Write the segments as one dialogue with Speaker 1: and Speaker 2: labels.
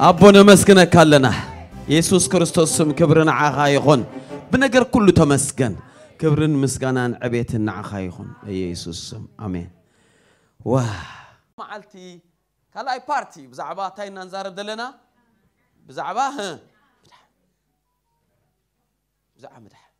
Speaker 1: أبونا مسكنا كلنا يسوس كرستوس كبرنا عخايخون بنجر كله تمسكن كبرن مسكنا عبيتنا عخايخون يسوس سم آمين واه معلتي كلاي بارتي بزعبا تاينا نزارب دلنا بزعبا ها بزعبا مدح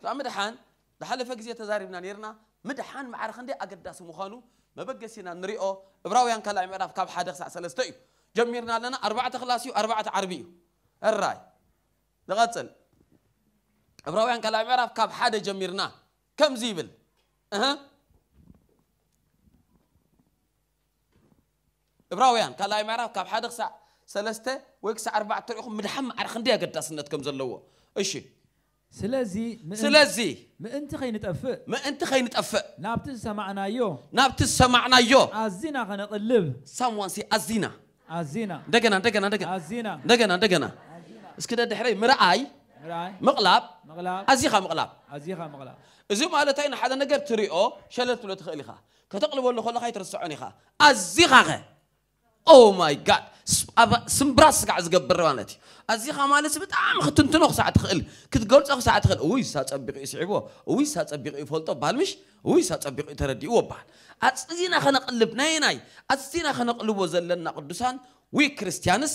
Speaker 1: بزعبا مدحان ዝሓለፈ ግዜ ተዛሪብና ነርና ምድሓን ማዕረኽ እንደ ኣገዳሲ ምዃኑ መበገሲና ንሪኦ ዕብራውያን ካልኣይ ምዕራፍ ካብ ሓደ ክሳዕ ሰለስተ እዩ ጀሚርና ኣለና ኣርባዕተ ክላስ እዩ ኣርባዕተ ዓርቢ እዩ እራይ ንቐፅል ዕብራውያን ካልኣይ ምዕራፍ ካብ ሓደ ጀሚርና ከምዚ ይብል እህ ዕብራውያን ካልኣይ ምዕራፍ ካብ ሓደ ክሳዕ ሰለስተ ወይ ክሳዕ ኣርባዕተ ሪኢኹም ምድሓን ማዕረኽ እንደ ኣገዳስነት ከም ዘለዎ እሺ سلازي سلازي ما انت خاين تطفئ ما انت خاين تطفئ نابت سمعنا يو نابت سمعنا يو ازينا خنا قلب سامون سي ازينا ازينا دغنا دغنا دغنا ازينا دغنا دغنا اسكدا دحري مرعاي مقلاب مقلاب ازي خا مقلاب ازي خا مقلاب ازي مالتاين حدا نجر تري او شلت ولا تخلي خا كتقلب ولا خا يترسعوني خا ازي خا او ماي جاد سمبراس كاع زقبر مالتي ازي خا مالس بتعم ختنتنو ساعه تخل كتقولص ساعه تخل وي سا صبيق يسعبو وي سا صبيق يفلطو بالمش وي سا صبيق يتردي وبا ازينا خنقلب ناي ناي ازينا خنقلبو زلنا قدسان وي كريستيانس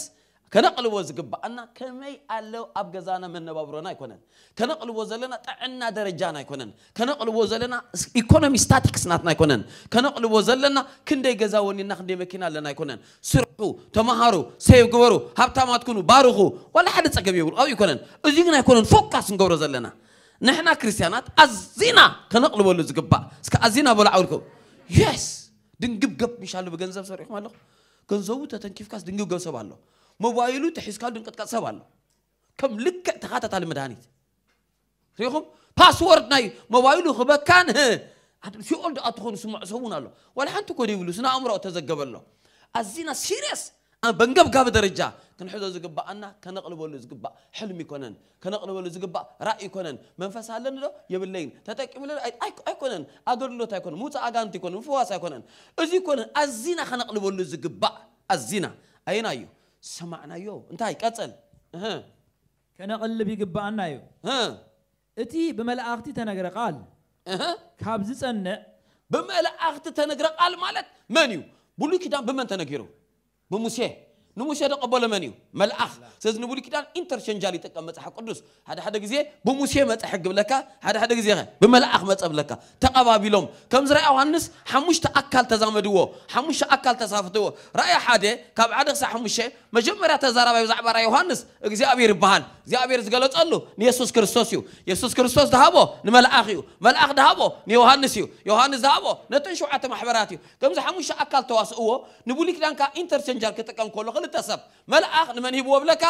Speaker 1: ከነቅልዎ ዝግባአና ከመይ ኣለው ኣብ ገዛና መነባብሮና ኣይኮነን ከነቕልዎ ዘለና ጥዕና ደረጃና ኣይኮነን ከነቕልዎ ዘለና ኢኮኖሚ ስታቲክስ ናትና ኣይኮነን ከነቕልዎ ዘለና ክንደይ ገዛ ወኒና ክንደይ መኪና ኣለና ኣይኮነን ስርሑ ተምሃሩ ሰይብ ግበሩ ሃብታማት ኩኑ ባርኹ ዋላ ሓደ ፀገም የብሉ ኣብኡ ይኮነን እዚ ግን ኣይኮነን ፎካስ ንገብሮ ዘለና ንሕና ክርስትያናት ኣዚና ከነቕልበሉ ዝግባእ እስከ ኣዚና በሎ ዓውልኩም የስ ድንግብ ገብ ምሻሉ ብገንዘብ ሰሪሕኩም ኣለኹ ገንዘቡ ተተንኪፍካስ ድንግብ ገብሰብ ኣለኹ موبايلو تحسكا دون كتكات قصبالو كم لك تخاتت تالي مدانيت ريخم باسورد ناي موبايلو خبا خبكان عدل شو قلت أتخون سمع سوون الله ولا حنتو كوري ولو سنا أمره تزقب الله أزينا سيريس أنا بنجب قاب درجة كان كنحوز زجب أنا كان كنقلب ولا زجب حلم يكونن كنقلب ولا زجب رأي يكونن منفس هلن له يبلين تتك ولا أي أي يكونن أدور له تكون موت أجان تكون فواس يكونن أزي يكونن أزينا كنقلب ولا زجب أزينا أين أيو ሰማዕናዮ እንታይ ቀፅል ከነቕልብ ይግባአና እዩ እቲ ብመላእኽቲ ተነግረ ቃል ካብ ዝፀንዕ ብመላእኽቲ ተነግረ ቃል ማለት መን እዩ ብሉይ ኪዳን ብመን ተነጊሩ ብሙሴ نموش هذا قبل من يو ملأخ سيد نقول كده انترشنجالي تك أما تحق قدوس هذا هذا جزية بموسى ما تحق بلكا هذا هذا بملأخ ما تحق لك تقبى كم زرع أوانس حمش تأكل تزامدوا حمش تأكل تصافتوا رأي حاده كاب عدد صح حمشة مجمع رأي تزارا بيزعب رأي أوانس جزية أبي ربان እግዚኣብሔር ዝገለጸሉ ንየሱስ ክርስቶስ እዩ የሱስ ክርስቶስ ዝሃቦ ንመልኣኽ እዩ መልኣኽ ዝሃቦ ንዮሃንስ እዩ ዮሃንስ ዝሃቦ ነተን ሸውዓተ ማሕበራት እዩ ከምዚ ሓሙሽተ ኣካል ተዋስእዎ ንብሉይ ክዳንካ ኢንተርቸንጃል ክጥቀም ከሎ ክልተ ሰብ መልኣኽ ንመን ሂብዎ ብለካ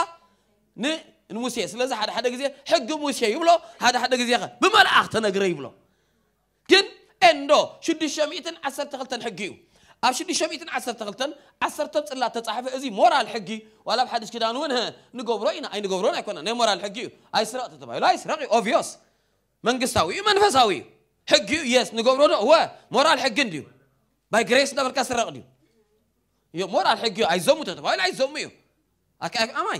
Speaker 1: ንሙሴ ስለዚ ሓደ ሓደ ግዜ ሕጊ ሙሴ ይብሎ ሓደ ሓደ ግዜ ኸ ብመልኣኽ ተነግረ ይብሎ ግን ኤንዶ 612 ሕጊ እዩ ኣብ 610 ዓሰርተ ፅላት ተፃሓፈ እዚ ሞራል ሕጊ ዋላ ኣብ ሓድሽ ክዳን እውን ንገብሮ ኢና ኣይንገብሮን ኣይኮና ናይ ሞራል ሕጊ እዩ ኣይስረቕ ተባሂሉ ኣይስረቕ እዩ ኦብዮስ መንግስታዊ እዩ መንፈሳዊ እዩ ሕጊ እዩ የስ ንገብሮ ዶ እወ ሞራል ሕጊ እንድዩ ባይ ግሬስ እናበልካ ስረቕ ድዩ ዮ ሞራል ሕጊ እዩ ኣይዘሙ ተተባሂሉ ኣይዘሙ እዩ ኣማይ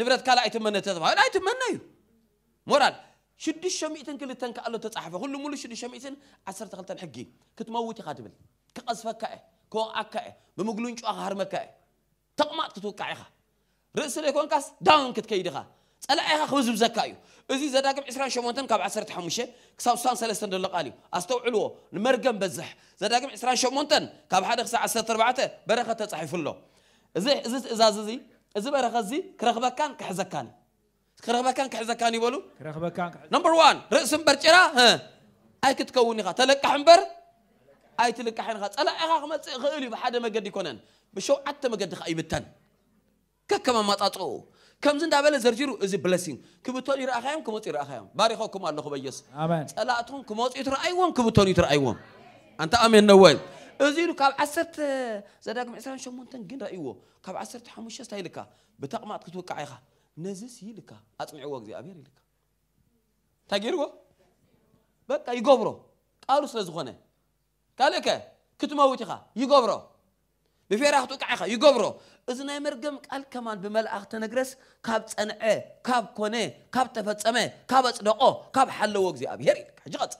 Speaker 1: ንብረት ካልእ ኣይትመነ ተተባሂሉ ኣይትመነ እዩ ሞራል 602 ከዓ ኣሎ ተፃሓፈ ኩሉ ሙሉ 612 ሕጊ ክትመውት ኢኻ ትብል تقصفك كأ كون أكأ بمقولون شو أخهر مكأ تقمع تتوقع إخا رئيس يكون كاس داون كتكيد إخا سأل إخا خبز بزكايو إذا زداك عشرين مانتن كاب عسرة حمشة كساو سان سلسن قالي عليو أستوعلو نمرجم بزح زداك عشرين مانتن كاب حد خس عسرة أربعة بركة تصحيف له إذا إذا إذا زي إذا بركة زي كرخبكان كحزكان كرخبكان كحزكان يبولو كرخبكان نمبر وان رئيس برجرا ها أي كوني خا تلك حمبر ኣይትልቃሕንኻ ፀላኢኻ ክመፅእ ይኽእል እዩ ብሓደ መገዲ ይኮነን ብሸውዓተ መገዲ ኸ ይብተን ከከመማጣጥኡ ከምዚ እንዳበለ ዘርጂሩ እዚ ብለሲንግ ክብተን ይረኣኻዮም ክመፁ ይረኣኻዮም ባሪኾኩም ኣለኹ በየስ ፀላእትኹም ክመፁ ይትረኣይዎም ክብተን ይትረኣይዎም ኣንታ ኣሜን ነወይ እዚ ኢሉ ካብ 1 ዘዳግም 28 ግን ረእይዎ ካብ 15 እንታይ ኢልካ ብተቕማጥ ክትውቃዕ ኢኻ ነዝስ ይልካ ኣፅኒዕዎ እግዚኣብሔር ኢልካ እንታይ ገይርዎ በቃ ይገብሮ ቃሉ ስለ ዝኾነ ካልእ ከ ክትመውት ኢኻ ይገብሮ ብፌራ ክትውቃዕ ኢኻ ይገብሮ እዚ ናይ መርገም ቃል ከማን ብመላእኽቲ ነግረስ ካብ ፀንዐ ካብ ኮነ ካብ ተፈፀመ ካብ ኣፅደቆ ካብ ሓለዎ እግዚኣብሄር ኢልካ ሕጂ ቐፅ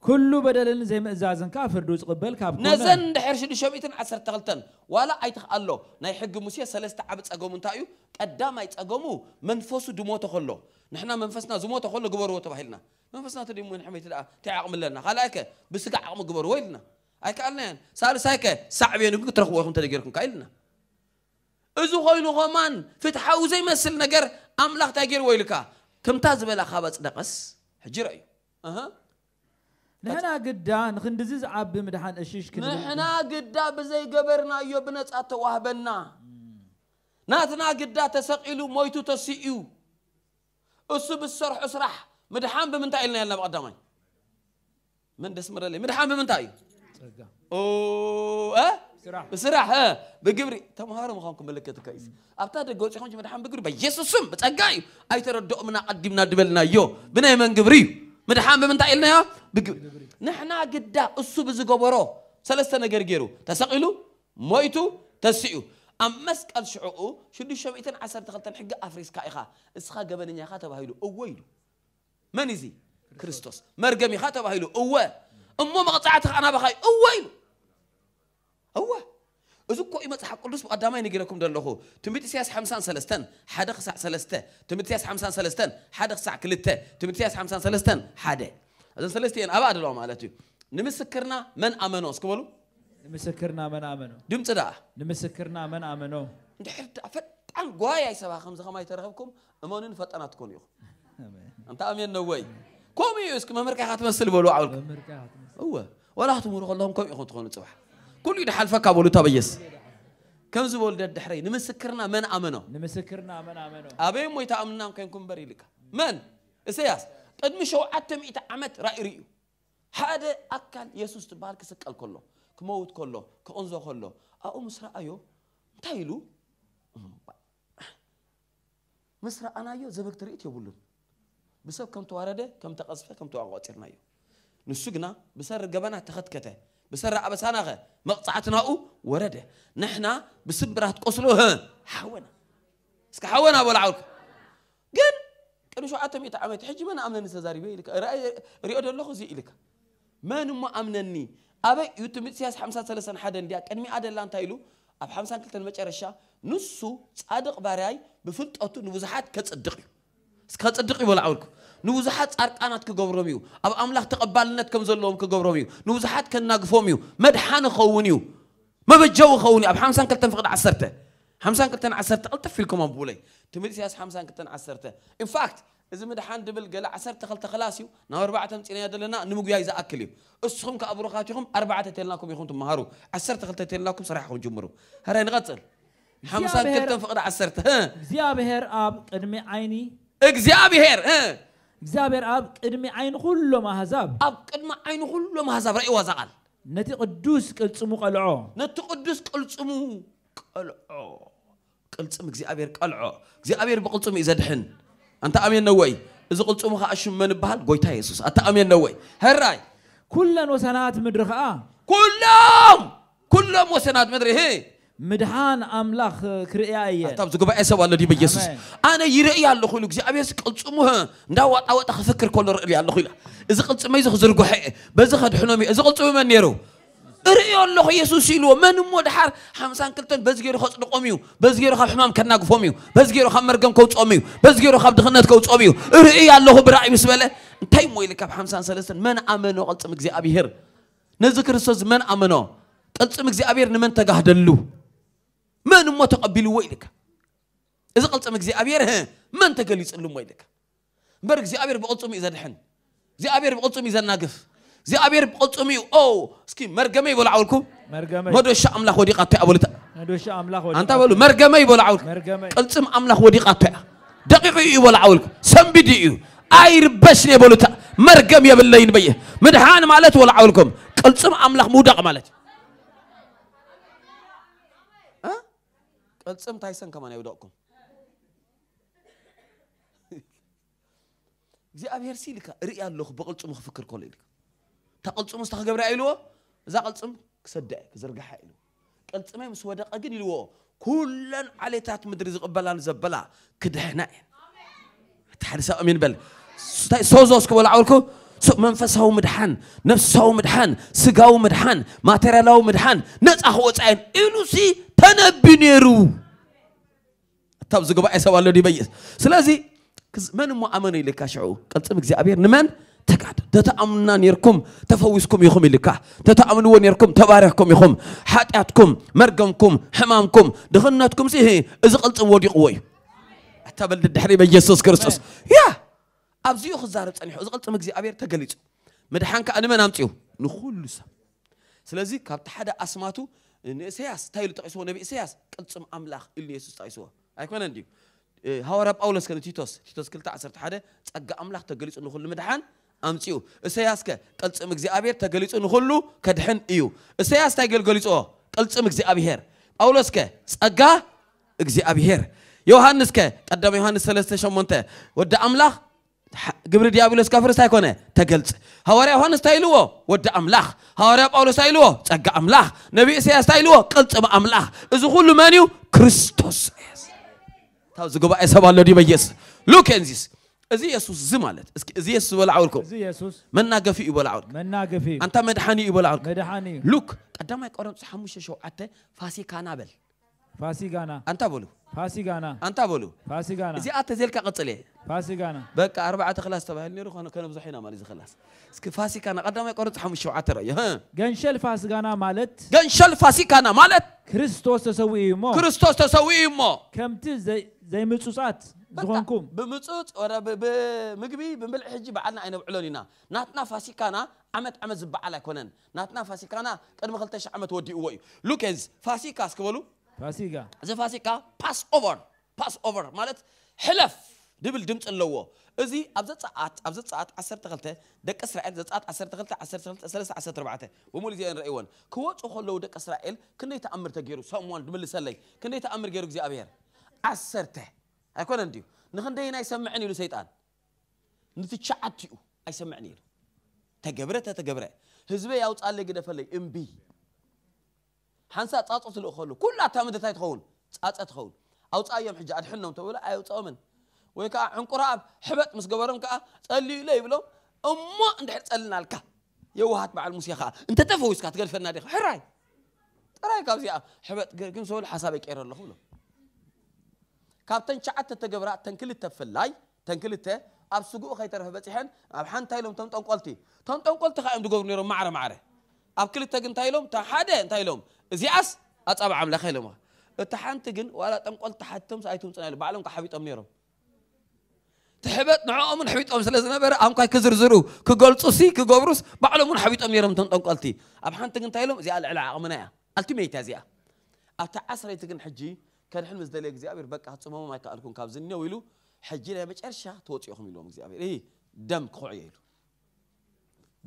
Speaker 1: كل بدل زي مأزازن كافر دوز قبل كاب نزن دحر شد شميتن عسر تغلتن ولا أي تخلو ناي حق موسيا سلست عبد أقوم تايو قدام أي تأقومو من فوسو دمو تخلو نحنا من فسنا زمو تخلو قبر وتو بحيلنا من فسنا تدي من حميت لا تعقم لنا خلا بس كعقم قبر ويلنا أيك علنا سال سايك سعب ينقول يعني ترخوا خم تدقيركم كايلنا إذا خاينو غمان فتحوا زي ما سلنا جر أملاخ تاجر ويلكا كم تازبلا خابس نقص حجرأي أها نحنا قدا نخندزز عب مدحان أشيش كنا نحنا قدا بزي قبرنا أيو بنت أتوهبنا ناتنا قدا تسقيلو مويتو تسيئو أصب السرح أسرح مدحان بمنتاي لنا يلنا بقدامي من دسم رلي مدحان بمنتاي أوه أه بسرح ها بقبري تمهار مخانكم ملكة كايس أبتا ده قوش خانش مدحان بقبري بيسوسم بتأقاي أي ترى الدؤمنا قدمنا دبلنا يو بنا يمن قبري مدحان بمن تايلنا يا نحنا قدا أسو بزقبرو ثلاثة نجر جيرو تسقلو مويتو تسيو أم مسك الشعوء شنو شو إتن عسر دخلت الحجة أفريس كايخا إسخا جبنا يا خاتو بهيلو أويلو من يزي كريستوس مرجمي خاتو بهيلو أوه أمو مقطعتك أنا بخاي أويلو أوه, أوه. እዚ እኮ እዩ መፅሓፍ ቅዱስ ብቐዳማይ ንገረኩም ዘለኹ ትምህርቲ ስያስ 53 ሓደ ክሳዕ 3 ትምህርቲ ስያስ 53 ሓደ ክሳዕ 2 ትምህርቲ ስያስ 53 ሓደ እዘን ሰለስተ እየን ኣብኣ ድለዋ ማለት እዩ ንምስክርና መን ኣመኖ እስክበሉ ንምስክርና መን ኣመኖ ድምፂ ደኣ ንምስክርና መን ኣመኖ እንድሕር ፈጣን ጓያይ ሰባ ከምዚ ከማይ ተረኸብኩም እመኑን ፈጠና ትኮኑ ኢኹም እንታ ኣሜን ነወይ ከምኡ እዩ እስኪ መምርካኻ ትመስል በልዎ ዓብልኩም እወ ዋላ ክትምህሩ ከለኹም ከምኡ ኢኹም ትኾኑ ፅባሕ كل يد حلفك أبولو تبيس كم زبول ده الدحري نمسكرنا من أمنه نمسكرنا من أمنه أبي مو يتأمننا كن كن بري من إسياس قد مشوا عتم يتأمت رأي ريو هذا أكل يسوع تبارك كسكال كله كموت كله كأنزو كله أو مسرع أيو تايلو مسرع أنا أيو زبك تريت يبولن بسبب كم توارده كم تقصفه كم توعقاترنا أيو نسجنا بسر الجبنة تخد كته بسرع أبسانا غير مقطعتنا أو وردة نحنا بسبره قصلوه حونا سك حونا أبو العولك جن قالوا شو عتم يتعامل تحجي من أمن النسازاري بيلك رأي رأي الله خزي إلك ما نم أمنني أبا يتمت سياس حمسة ثلاثة حدا ديا كان مي عدل لان أب حمسة كل نصو صادق براي بفلت أتو نوزحات سكات صدق يبلع عنكم ንብዙሓት ጻርቃናት ክገብሮም እዩ ኣብ ኣምላኽ ተቐባልነት ከም ዘለዎም ክገብሮም እዩ ንብዙሓት ከናግፎም እዩ መድሓን ይኸውን እዩ መበጀው ይኸውን እዩ ኣብ 52 ፍቕዲ 10 52 10 ቅልጥፍ ኢልኩም ኣንብቡለይ ቲሞቴዎስ 52 10 ኢንፋክት እዚ ምድሓን ድብል ገለ 12 ክላስ እዩ ናብ 4 ምፂናዮ ዘለና ንምጉያይ ዝኣክል እዩ እስኹም ከ ኣብሩኻትኹም 4 ተልናኩም ኢኹም ትመሃሩ 12 ተልናኩም ስራሕኹም ጅምሩ ሃራይ ንቐፅል 52 ፍቕዲ 10 እግዚኣብሔር ኣብ ቅድሚ ዓይኒ እግዚአብሔር እግዚአብሔር ኣብ ቅድሚ ዓይኒ ኩሎም ኣህዛብ ኣብ ቅድሚ ዓይኒ ኩሎም ኣህዛብ ረእይዎ ዛቓል ነቲ ቅዱስ ቅልፅሙ ቀልዖ ነቲ ቅዱስ ቅልፅሙ ቀልዖ ቅልፅም እግዚኣብሔር ቀልዖ እግዚኣብሔር ብቅልፅሙ እዩ ዘድሕን ኣንተ ኣሜን ነወይ እዚ ቅልፅሙ ከዓ ሽም መን ይበሃል ጎይታ የሱስ ኣተ ኣሜን ነወይ ሕራይ ኩለን ወሰናት ምድሪ ከዓ ኩሎም ኩሎም ወሰናት ምድሪ مدحان أملاخ كريائيا طب زقبا أسوا الله دي بيسوس أنا يرأي الله خيلك زي أبيس قلتمها دعوة أو تفكر كل رأي الله خيلا إذا قلت ما يزخ زرقو حق بس خد حنامي إذا قلت ما نيرو رأي الله يسوس يلو من مود حر حمسان كلتن بس غير خص نقوميو بس غير خاب حمام كنا قفوميو بس غير خاب مرقم كوت أميو بس غير خاب دخنات كوت أميو رأي الله برأي بسم الله انتي كاب حمسان سلسل من أمنو قلت مجزي أبيهر هر نذكر سوز من أمنو قلت مجزي أبيهر نمن تجاهدلو من ما تقبلوا ويلك إذا قلت أمك زي أبير ها من تقلي يسألون ويلك برك زي أبير بقلتهم إذا دحن زي أبير بقلتهم إذا ناقف زي أبير بقلتهم أو سكي مرقمي ولا عولكو مرقمي مدو الشاء أملاك ودي قطع أبولتا مدو الشاء أملاك ودي أنت أبولو مرقمي ولا عولك مرقمي قلتهم أملاك ودي قطع دقيق إيو ولا عولك سنبدي إيو أير بشني أبولتا مرقمي بالله ينبيه مدحان مالت ولا عولكم قلتهم أملاك مودق مالت قلتم تايسن كمان يودوكم زي أبيار سيلك رئي الله بقلتم خفكر كوليك تقلتم مستخدم رأيلو إذا قلتم كسدأ كزرق حائلو قلت ما مسودة أجن يلو كلن على تحت مدرز قبلا نزبلا كدهنا تحرس أمين بل سوزوس كبل عوركو سو منفسه مدحان نفسه مدحان سجاو مدحان ما ترى لو مدحان نت أخوات عين إلو سي تنبنيرو تاب زغبا اسوا الله دي بيس سلازي من مو امن يلك شعو قلصم اغزابير نمن تقعد تتامنا نيركم تفوزكم يخم يلك تتامنوا نيركم تبارككم يخم حاتاتكم مرقمكم حمامكم دخناتكم سيه اذا قلصم ودي وي تبل دحري بيسوس كريستوس يا ابزيو خزار صنيحو اذا قلصم اغزابير تغليص مدحانك انا من امطيو نخلص سلازي كابت حدا اسماتو ንእስያስ እንታይ ኢሉ ጠቂስዎ ነቢ እስያስ ቅልፅም ኣምላኽ ኢሉ የሱስ ጠቂስዎ ኣይኮነ እንድዩ ሃዋርያ ጳውሎስ ከ ቲቶስ ቲቶስ 211 ፀጋ ኣምላኽ ተገሊፁ ንኩሉ ምድሓን ኣምፅኡ እስያስ ከ ቅልፅም እግዚኣብሔር ተገሊፁ ንኩሉ ከድሕን እዩ እስያስ እንታይ ገል ገሊፅዎ ቅልፅም እግዚኣብሔር ጳውሎስ ከ ፀጋ እግዚኣብሔር ዮሃንስ ከ ቀዳማ ዮሃንስ 3 8 ወዲ ኣምላኽ قبر ديابلس كافر سايكونه تقلت هواري هون ستايلوه ود أملاح هواري بقول ستايلوه تجا أملاح نبي إسيا ستايلوه قلت ما أملاح إذا كل مانيو كريستوس تاو زغبا إسحاب الله دي بيس look at this እዚ የሱስ ዝ ማለት እስኪ እዚ የሱስ በላዓውልኮ أنت مدحاني በላዓውልክ عور مدحاني لوك قدامك أرام ቀዳማይ شو ሓሙሽተ فاسي كانابل فاسي كانا أنت በሉ فاسيغانا انت بولو فاسيغانا زي ات زيلك قصلي فاسيغانا بقى اربعه تخلص تبع نيرو انا كانوا بزحينا زي خلاص اسك فاسيغانا قدام يقرط حم شوعه رأي ها غنشل فاسيغانا مالت غنشل فاسيغانا مالت ክርስቶስ ተሰዊኡ እሞ ክርስቶስ زي እሞ ከምቲ ዘይምፁፃት ዝኾንኩም ብምፁፅ ወረ ብምግቢ ብምልዕ ሕጂ በዓልና ኣይነብዕሎን ኢና ናትና عمت عمز بعلا كونن ناتنا ናትና ፋሲካና ቅድሚ 2 عمت ودي እዩ ሉኬዝ ፋሲካ ስክበሉ ፋሲካ እዚ ፋሲካ ፓስ ኦቨር ፓስ ኦቨር ማለት ሕለፍ ድብል ድምፂ ኣለዎ እዚ ኣብ ዘፀኣት ኣብ ዘፀኣት 12 ደቂ እስራኤል ዘፀኣት 12 12 13 ብሙሉ እዚአ ንርእይዎን ክወፁ ከለዉ ደቂ እስራኤል ክንደይ ተኣምር ተገይሩ ሰሙዋን ድምልሰለይ ክንደይ ተኣምር ገይሩ እግዚኣብሔር ዓሰርተ ኣይኮነን ድዩ ንክንደይን ኣይሰምዕን ኢሉ ሰይጣን ነቲ ሸዓትኡ ኣይሰምዕን ኢሉ ተገብረ ተተገብረ ህዝበ ያውፃለይ ግደፈለይ እምቢ حنسى تاتوس الاخر كل اتامد تاي تخون تاتس تخون او تايم حجا ادحنا تقول ايو تامن ويكا عنقرا حبت مس كبرم كا صلي لي بلو امو عند حصلنا لك يوهات مع الموسيقى انت تفوز كتقل في النادي حراي راي كابزي حبت كم سول حسابك ير له كله كابتن شعت تجبر تنكل التفلاي تنكل الت اب سوقو خيتر حبتحن اب حن تايلوم تنطن قلتي تنطن قلتي خا عند غورنيرو معره معره اب كل تاج تايلوم تا حاده تايلوم زياس أتصاب عمل خيلهم تحن تجن ولا تنقل تحتهم سأيتم سنال بعلم كحبيت أميرهم تحبت نعوم حبيت أم سلسلة نبرة أم كاي كزر زرو كقول صوصي كقبرس بعلم حبيت أميرهم تنقل قلتي أبحن تجن تايلهم زي العلاع أمنا قلتي ميت زيا أتعسر تجن حجي كان حلم زدلك زي أبير بك هتصوم ما يكالكون كابزني ويلو حجي لا بتشرشة توتي أخمي لهم زي أبير إيه دم كوعي له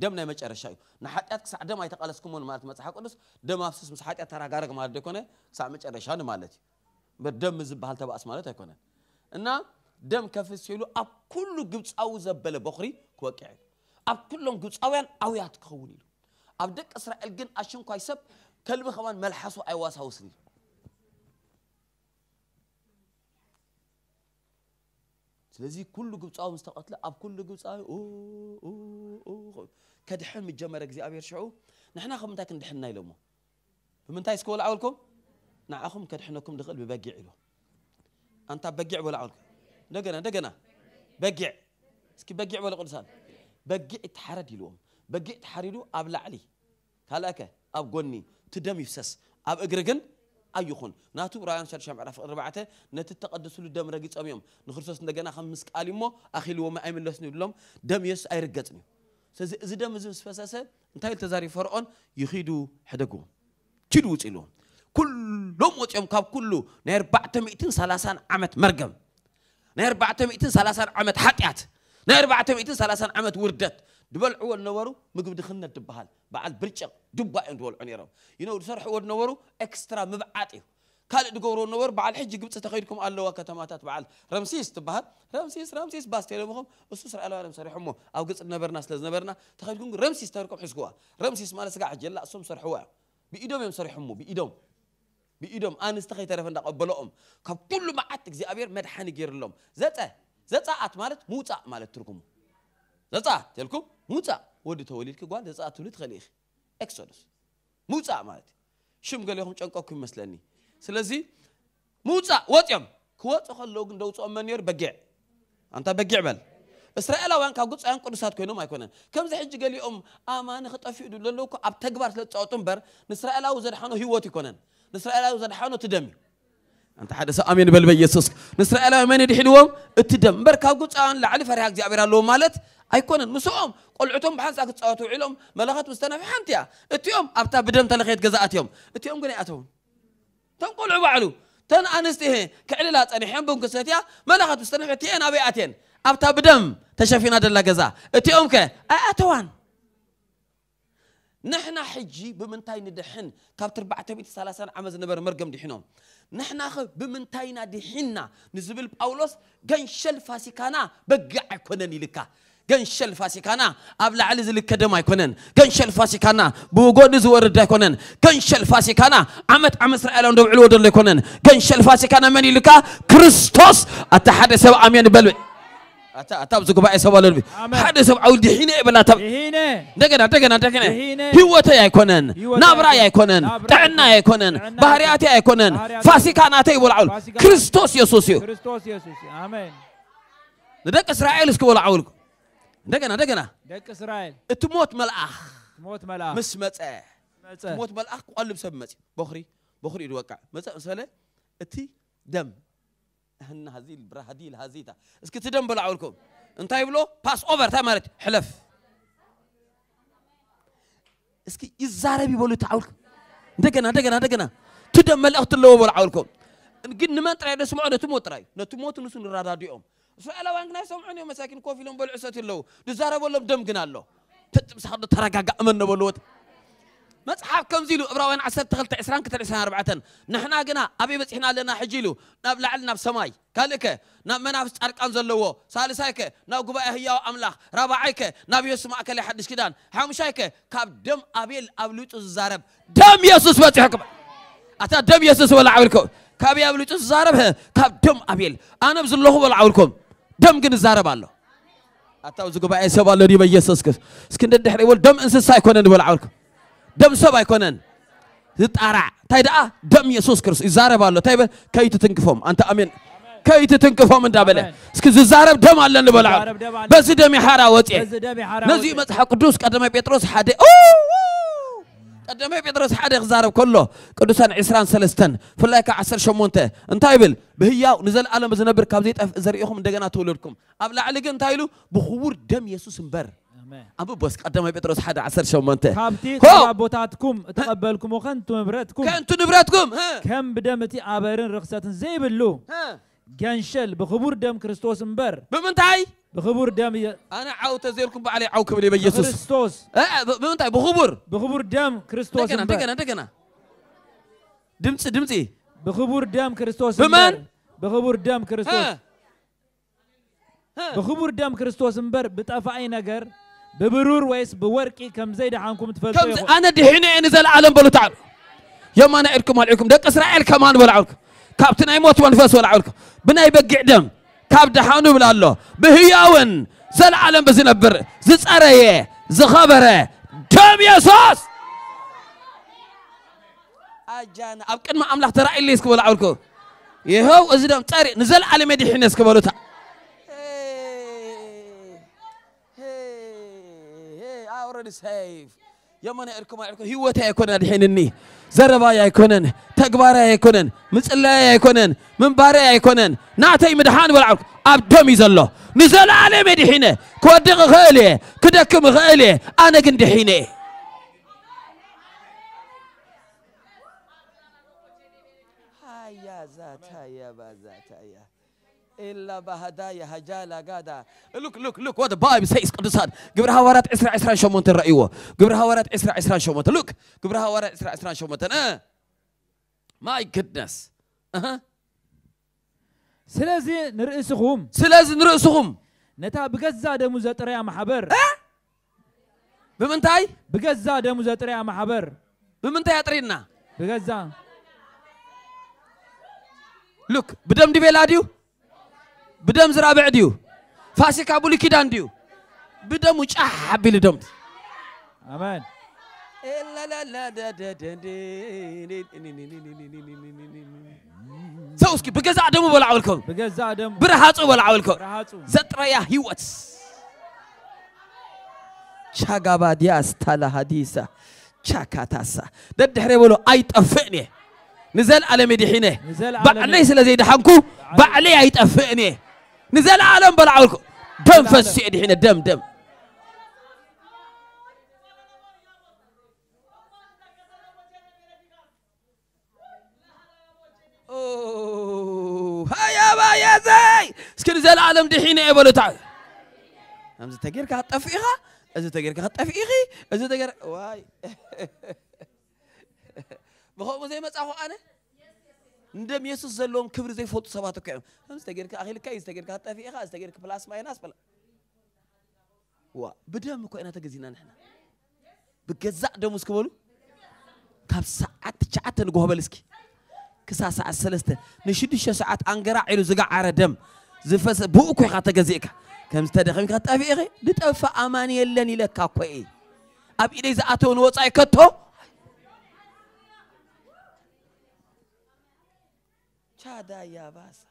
Speaker 1: ደም ናይ መጨረሻ እዩ ንሓጢኣት ክሳዕ ደም ኣይተቃለስኩምን ማለት መፅሓፍ ቅዱስ ደም ኣብስስ ምስ ሓጢኣት ተረጋረግ ማለት ደይኮነ ክሳብ መጨረሻ ንማለት እዩ ደም ዝበሃል ተባእስ ማለት ኣይኮነን እና ደም ከፍስ ኢሉ ኣብ ኩሉ ግብፃዊ ዘበለ በኽሪ ክወቂዕ ኢሉ ኣብ ኩሎም ግብፃውያን ዓብያት ክኸውን ኢሉ ኣብ ደቂ እስራኤል ግን ኣሸንኳይ ሰብ ከልቢ ኸማን መልሓሱ ኣይዋሳውስን ኢሉ ስለዚ ኩሉ ግብፃዊ ምስ ተቐትለ ኣብ ኩሉ ግብፃዊ كدحن متجمر اجزي ابير شعو نحنا اخو منتاي كندحنا يلوم بمنتاي سكو ولا عولكم نع اخو كدحنكم دخل ببقع له انت بقع ولا عولكم دقنا دقنا بقع اسكي بقع ولا قدسان بقع تحرد يلوم بقع تحرد ابلع لي هلاك اب قني تدم يفسس اب اقرقن ايخون ناتو رايان شر شمع رف ربعته نت التقدس له دم رقيص اميوم نخرسس ندغنا خمس قال يمو اخيل وما ايملسني لهم دم يس ايرقصني سلزي إذا دم زي مسفساسة انتهي التزاري فرعون يخيدو حدقو كيدو تسيلو كلهم وتيوم كاب كله نير بعت مئتين سلاسان عمت مرجم نير بعت مئتين سلاسان عمت حقيقة نير بعت مئتين سلاسان عمت وردت دبل عود نورو مقبل دخلنا دبهال بعد برجع دبا عند ول عنيرو ينور سرح ود نورو اكسترا مبعاتي ካልእ ድገብሮ ነበሩ በዓል ሕጂ ግብፂ ተኸይድኩም ኣለዋ ከተማታት በዓል ረምሲስ ትበሃል ረምሲስ ረምሲስ ባስ ተይሎምኹም እሱ እስራኤላውያን ሰሪሖሞ ኣብ ግብፂ ነበርና ስለ ዝነበርና ተኸይድኩም ረምሲስ ተበርኮም ሒዝክዋ ረምሲስ ማለት ስጋዕ ጀላ እሶም ሰርሕዋ ብኢዶም እዮም ሰሪሖሞ ብኢዶም ብኢዶም ኣንስተ ከይተረፈ እንዳቐበሎኦም ካብ ኩሉ መዓት እግዚኣብሔር መድሓኒ ገይሩሎም ዘፀ ዘፃኣት ማለት ምውፃእ ማለት ትርጉሙ ዘፃኣት የልኩም ምውፃእ ወዲ ተወሊድክ ጓል ዘፃኣት ትብሉ ትኽእል ኢኺ ኤክሶዶስ ምውፃእ ማለት እዩ ሽም ገሊኹም ጨንቀኩም ይመስለኒ ስለዚ ምውፃእ بجع أنت بجع بل إسرائيل መን ነይሩ በጊዕ ኣንታ በጊዕ በል እስራኤላውያን ካብ ጉፃያን ቅዱሳት ኮይኖም ኣይኮነን ከምዚ ሕጂ ገሊኦም دول ክጠፊኡ ዘለዉ ኣብ ثلاث ስለ بر إسرائيل وزر حانو هي واتي كونن إسرائيل وزر حانو እዩ أنت حدس أمين بل بيسوس نسرائيل من يدحلوهم التدم بر قلت أنا لعلي فريق زي أبيرا الله مالت أيكون مسوم قلعتهم بحنس أكت صوتوا علم ملاقات مستنى في حنتيا اليوم أبتا بدم تلخيت جزاء اليوم اليوم قني أتهم تن قلع بعلو تن أنستهن كعللات أنا حين بنك سنتيا ما لخت مستنفع تين أبي أتين أبتا بدم تشافينا دل جزا أتي أمك أتوان نحنا حجي بمنتاي ندحن كاب تربع تبيت سلاسان عمز نبر مرقم دحنهم نحنا خ بمنتاينا دحنا نزبل بأولوس جنشل فاسكانا بقع كنا نلكا ገንሸል ፋሲካና ኣብ ላዕሊ ዝልከ ደም ኣይኮነን ገንሸል ፋሲካና ብጎኒ ዝወርድ ኣይኮነን ገንሸል ፋሲካና ዓመት ዓመት እስራኤላውያን ደብዕልዎ ደሎ ኣይኮነን ገንሸል ፋሲካና መን ኢሉካ ክርስቶስ ኣታ ሓደ ሰብ ኣሜን በልዕ أتاب زكبا إسحاق لربي هذا سب أول دهينة بلا تاب دعنا دعنا دعنا هيوتا يا كونن نبرا يا كونن تعنا يا كونن بحريات يا كونن فاسكانا تي بولا أول كريستوس يسوع كريستوس يسوع آمين ندك إسرائيل سكوا بولا دقنا دقنا دق اسرائيل تموت ملاخ تموت ملاخ مس مس تموت ملاخ قلب سب مس بخري بخري يوقع مس مسلة اتي دم هن هذه البره هذه الهزيتة اسك تدم بلعوا لكم انت هاي بلو باس اوفر تمرت حلف اسك يزاري بيقولوا تعولك دقنا دقنا دقنا تدم ملاخ تلو بلعوا لكم قلنا ما ترى نسمعه نتموت راي نتموت نسون الرادار ديهم سؤال وان كنا سمعون يوم مساكن كوفي لهم بالعسة اللو دزارة بولم دم جنا اللو تتم سحد ترجع قامن بولوت ما تحب كم زيلو أبرا وين عسر تغل تعسران كتر عسران أربعة نحنا قنا أبي بس إحنا لنا حجيلو نبلع لنا بسماي كالك نب من نفس أرك أنزل لهو سالس هيك نب قبائ هي أو أملاح رابع هيك نب يسمع كل حد كدان حامش هيك كاب دم أبيل أبلوت الزارب دم يسوس ما تحكم أتا دم يسوس ولا عوركم كاب أبلوت الزارب كاب دم أبيل أنا بزلهو ولا عوركم دم كن الزارب الله أتاو زكوا بقى سبعة لوري ريبا يسوس كس سكند الدحر يقول دم إنس سايكونن ولا عورك دم سبعة يكونن تتأرع تايدا دم يسوس كرس الزارب الله تايب كي تتنكفهم أنت أمين كي تتنكفهم من دابله سكز الزارب دم الله نبلا بس دم يحرا وتي نزي مسح قدوس قدام بيتروس حدي أوه قدام بيدرس حد يغزارب كله قدوسا عسران سلستن فلايك عسر شمونتا انت يبل بهياو نزل عالم زنبر كابزيت زريهم دقنا تولدكم أبلا عليك انت يلو بخور دم يسوس مبر أبو بس قدام بيدرس حد عسر شمونتا كابتي تقابوتاتكم تقبلكم وخنتم نبراتكم كنتم نبراتكم كم بدمتي عبارين رخصات زي بلو جنشل بخبور دم كريستوس مبر بمنتهي بخبر دم انا عاوتزيلكم على عوكب بيسوس كريستوس اه بمنتهى طيب، بخبر بخبر دم كريستوس دقنا دقنا دقنا دمتي دمتي بخبر دم كريستوس بمن بخبر دم كريستوس بخبر دم كريستوس مبر اي نجر ببرور ويس بورقي كم زيد عنكم تفضل كم انا دحين انزل العالم بلو تعال يوم انا اركم عليكم دق اسرائيل كمان بلعولك كابتن اي ايموت وانفاس ولعولك بناي بقع دم كاب دحانو بلا الله بهياون زل عالم بزنبر أريه زخبرة دم يسوس أجانا أبكر ما أملاك ترى اللي يسكبوا لعوركو يهو أزدم تاري نزل عالم يدي حين يسكبوا لتا already saved. يمن إركما إركما هو تأكلن الحين إني زربا يأكلن تكبار يأكلن مثلا يأكلن من بار يأكلن نعتي مدحان والعرق أبدم يزلا نزل على مدحينه كودق غالي كدكم غالي أنا قندحينه هيا ذات هيا بذات هيا إلا بهدايا هجالا قادا لوك لوك لوك وات بايب سيس قدسات قبرها ورات إسرع إسرع شو منتن قبرها ورات إسرع إسرع شو لوك قبرها ورات إسرع إسرع شو آه ماي goodness أها سلازي نرئسهم سلازي نرئسهم نتا بجزا دمو زتريا محبر آه بمنتاي بجزا دمو زتريا محبر بمنتاي أترينا بجزا لوك بدم دي بلاديو بدم زرابع ديو فاسكا بولي كيدان ديو بدم وشاح حبيل دم آمين لا بجزا دم ولا عولكم بجزا دم برهات ولا عولكم زتريا هيوتس شاغابا دياس تالا هاديسا شاكاتاسا دادري ولو ايت افيني نزل على مدحينه بعلي سلازي دحنكو بعلي ايت افيني نزل عالم بلعوا دم في هنا دم دم هيا با يا زي سكن زي عالم دحين يا بلو تعال همزه تقيرك از اذا تقيرك هتطفيخي اذا تقير واي بخو مزي ما انا ندم يسوس زلهم كبر زي فوتو سبعة كم هم استجيرك أخيل كاي استجيرك حتى في إخا استجيرك بلاس ما يناس بلا وا بدم كو أنا تجزينا نحن بجزاء دموس كبروا كاب ساعة ساعة نجوها بلسكي كسا ساعة سلستة نشيد شو ساعة أنقرع على زقع على دم زفس بوكو حتى جزيك كم استدخل كات إخي دتأفى أماني اللي نيلك كاكوي أبي إذا أتون وصاي كتو كادا يا باسا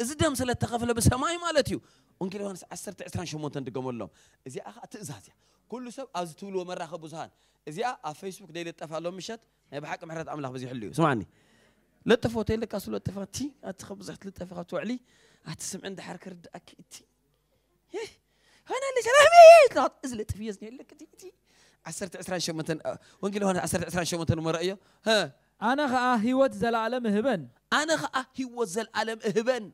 Speaker 1: ازدم سلا تخفل بسماي مالتيو ወንጌል ዮሐንስ 10 28 ድገመሎም እዚኣ ከዓ ትእዛዝ እያ ኩሉ ሰብ ኣብ ዝትብልዎ መራኸቢ ብዙሃን እዚኣ ኣብ ፌስቡክ ደይ ልጠፋሎ ምሸት ናይ ብሓቂ ምሕረት ኣምላኽ በዚ ሕሉ እዩ ስማዓኒ ለጥፎ ተይለካሱ ለጥፋ እቲ ኣቲ ከብዙሕ ትልጠፈ ካብ ትውዕሊ ኣቲ ስምዕ እንዳሓር ክርድኣኪ እቲ ኮነለሽ ረቤት እዚ ለጥፍ እየ ዝኒሄ ለክ እቲ 128 ወንጌል ዮሐንስ 128 መረአዮ ኣነ ከዓ ሂወት ዘለዓለም ህበን ኣነ ከዓ ህይወት ዘለዓለም እህበን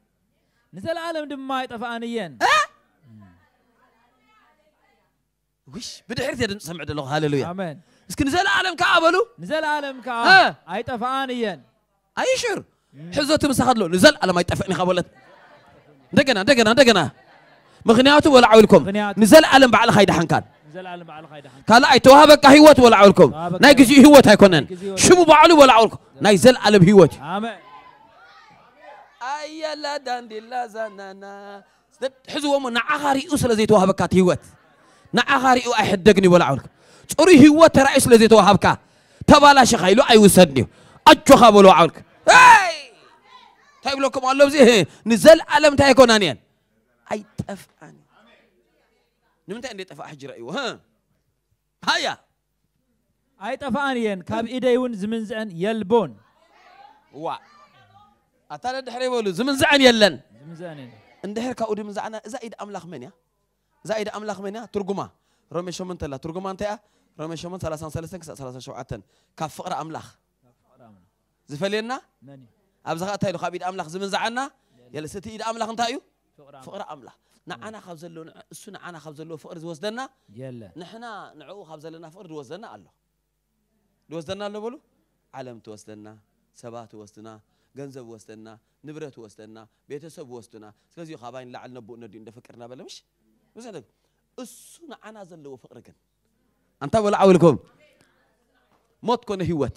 Speaker 1: ንዘለዓለም ድማ ይጠፋኣን እየን ውሽ ብድሕሪት እየ ሰምዕ ዘለኹ ሃሌሉያ ኣሜን እስኪ ንዘለዓለም ከዓ በሉ ንዘለዓለም ከዓ ኣይጠፋኣን እየን ኣይሽር ሕዞት ምሳኻ ኣሎ ንዘለዓለም ኣይጠፍዕን ኢኻ በለት እንደገና እንደገና እንደገና ምክንያቱ ወላዕብልኩም ንዘለዓለም ባዕልኻ ይድሓንካን ካልኣይ ተዋሃበካ ህይወት ወላዕብልኩም ናይ ግዜኡ ህይወት ኣይኮነን ሽሙ ባዕሉ ወላዕብልኩም ናይ ዘለዓለም ህይወት እዩ أيا لا داندي لا زنانا حزو من عغاري أسل زيت وهبك تهوت نعغاري دقني ولا عولك تري هو ترى إيش لزيت وهبك تبالا شخي لو أيوسدني أجوخ بلو عولك هاي طيب لكم الله زي نزل ألم تايكون أنيان أي تفعن نمتى أني تفع حجر أيوه ها هيا أي تفعن ين كاب إيديون زمنزن يلبون وا أتانا دحري بولو زمن زعني يلن زمن زعن اندحر كأودي من زعنا زائد أملاخ منيا زائد أملاخ منيا يا ترجمة رومي شمن تلا ترجمة أنت يا رومي شمن ثلاثة ثلاثة كسا شو عتن كفقر أملاخ زفلينا ناني أبزغ أتايلو خابيد أملاخ زمن زعنا يلا ستي إيد أملاخ أنت أيو فقر أملاخ نا أنا خبزلو سنا أنا خبزلو زلو فقر زوزدنا يلا نحنا نعو خبزلنا زلنا فقر زوزدنا الله دوزدنا الله بلو علم توزدنا سبات توزدنا ገንዘብ ወስደና ንብረት ወስደና ቤተሰብ ወስድና ስለዚ ካባይ ንላዓል ነቦኡ ነዲኡ እንደ ፍቅርና በለ ምሽ እሱ ንዓና ዘለዎ ፍቕሪ ግን አንታ በልዓ ውልኩም ሞት ኮነ ህይወት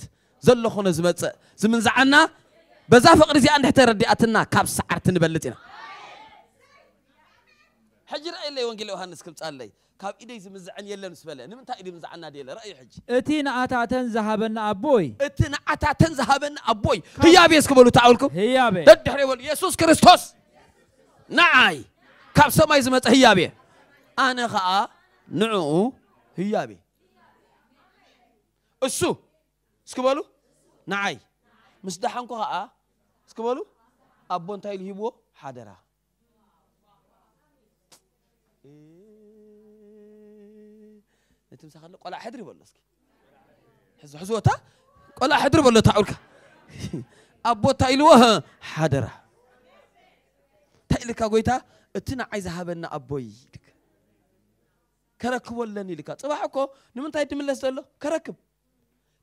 Speaker 1: ዘሎ ኮነ ዝመፅእ ዝምንዛዓና በዛ ፍቕሪ እዚኣ እንድሕተረዲኣትና ካብ ሰዓርቲ ንበልፅ ኢና حجر أي لي وانجيل يوحنس كم تقال لي كاب إيدي زمزع عن يلا نسبلة نمن تا إيدي مزعنا ديلا رأي حج أتينا أتاتن ذهبن أبوي أتينا أتاتن ذهبن أبوي هيا بيس كبلو تعولكم هيا بي تدحر يقول يسوس كريستوس نعاي كاب سما يزمت هيا بي أنا خاء نعو هيا بي السو سكبلو نعاي مسدحنكو خاء سكبلو أبون تايل هيبو حدره نتمسح خلو قلع حدري ولا اسكي حزو حزو تا قلع حدري ولا تعولك ابو تايلوها حدره تايلك اغويتا اتنا عايز هابنا ابوي كركب ولا نيلك صباحكو نمن تايت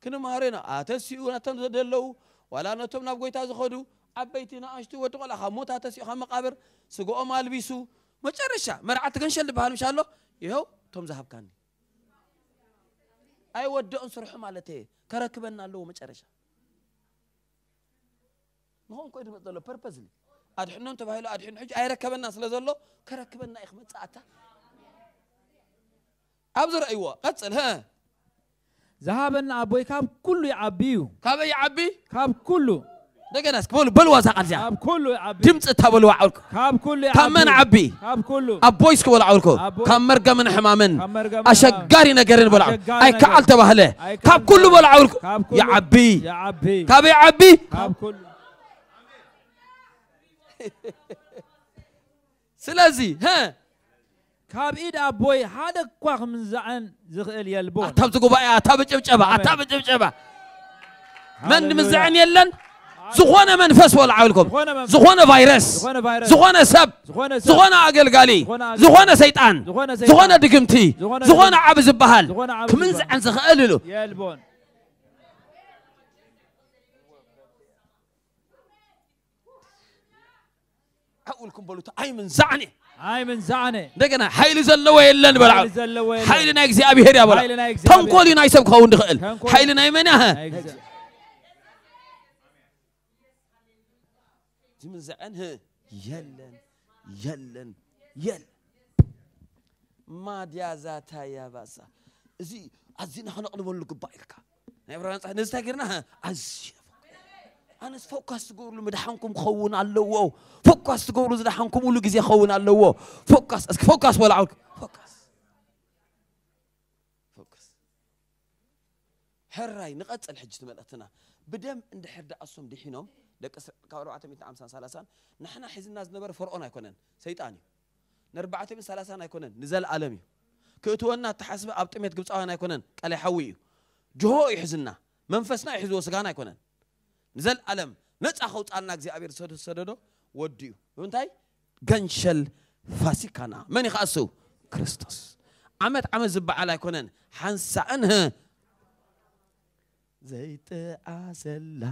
Speaker 1: كنا مهرينا اتسيو نتم دلو ولا نتم نابغويتا زخدو ابيتنا اشتو وتقول خموت اتسيو خمقابر سقو مالبيسو መጨረሻ መርዓትከን ሸልብሃል ምሻ ኣሎ ይኸው እቶም ዝሃብካኒ ኣይወደኦን ስርሑ ማለት እየ ከረክበና ኣለዎ መጨረሻ ንኾን ኮይኑ መፅ ዘሎ ፐርፐዝሊ ኣድሕኖም ተባሂሉ ኣድሕኑ ሕጂ ኣይረከበና ስለ ዘሎ ከረክበና ኢኽ መፅእታ ኣብ ዝረእይዎ ቀፅል ዝሃበና ኣቦይ ካብ ኩሉ ይዓቢ እዩ ካበይ ይዓቢ ካብ ኩሉ دقناس كبول بلوا ساقنسيا كاب كله عبي تمت تبلوا عولك كاب كله كمن عبي كاب كله أبويس كول عولك كمر جمن حمامن أشجاري نجرين بلع أي كعل تبهله كاب كله بلع عولك يا عبي يا عبي كاب يا عبي كاب كله سلازي ها كاب إيد أبوي هذا قاق من زعن زغل يلبو. أتابع تقول بقى أتابع جب جبا أتابع جب جبا من من زعن يلن ዝኾነ መንፈስ فيروس ዝኾነ سب ዝኾነ عقل قالي ኣገልጋሊ ዝኾነ ሰይጣን ዝኾነ ድግምቲ عبز ዓብ ዝበሃል ክምንፅዕን ዝኽእል له أقولكم بلوت أي من زعني أي من زعني دقنا حيل زلوا يلن بلع حيل نايك زي أبي هري أبلا تنقول نايسب كون دخل حيل نايمنا من زعلان يلا يلا يلا ما ديا زاتا يا باسا زي ازين حنا أنا بقول لك بايكا نبران صح نستغرنا عزي أنا تقول أستقول مدحنكم خون على اللو تقول أستقول مدحنكم ولو غزي خون على اللو فوق اسك فوق ولا عود فوق أس فوق أس حراي نقتل حجة ملأتنا بدم عند حرد أصم دحينهم ደቂ ካብ 450 ንሕና ሒዝና ዝነበረ ፈርዖን ኣይኮነን ሰይጣን እዩ ን430 ኣይኮነን ንዘለኣለም እዩ ክእትወና እተሓስበ ኣብ ጥሜት ግብፃውያን ኣይኮነን ቀላይ ሓዊ እዩ ጅሆ ይሕዝና መንፈስና ይሕዝዎ ስጋና ኣይኮነን ንዘለኣለም ነፃ ከውፃልና እግዚኣብሔር ሰደዶ ወዲ እዩ ብምንታይ ገንሸል ፋሲካና መን ይኸዓ እሱ ክርስቶስ ዓመት ዓመት ዝበዓል ኣይኮነን ሓንሳእን ዘይጠኣሰላ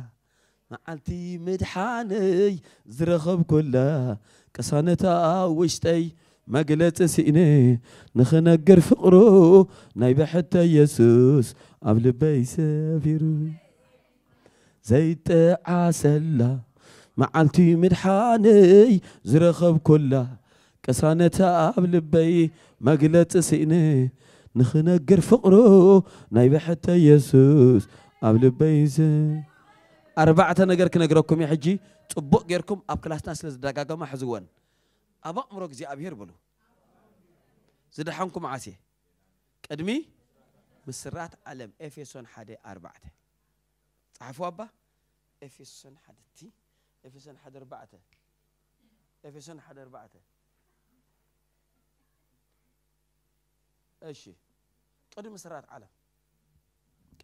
Speaker 1: معلتي مدحاني زرخب كلها كسانتا وشتي مقلت سيني نخنقر فقرو نايبة حتى يسوس قبل بي سافيرو زيت عسلة معلتي مدحاني زرخب كلها كسانتا قبل بي مقلت سيني نخنا فقرو نايبة حتى يسوس قبل بي سافيرو أربعة نجار كنجركم يا حجي تبوق جركم أب كلاس ناس لزدقاقة ما حزوان أبا أمرك زي أبير بلو زد حنكم عاسية كدمي مسرات علم إفيسون حدا أربعة عفوا أبا إفيسون حدا تي إفيسون حدا أربعة إفيسون حدا أربعة إيشي قدم مسرات علم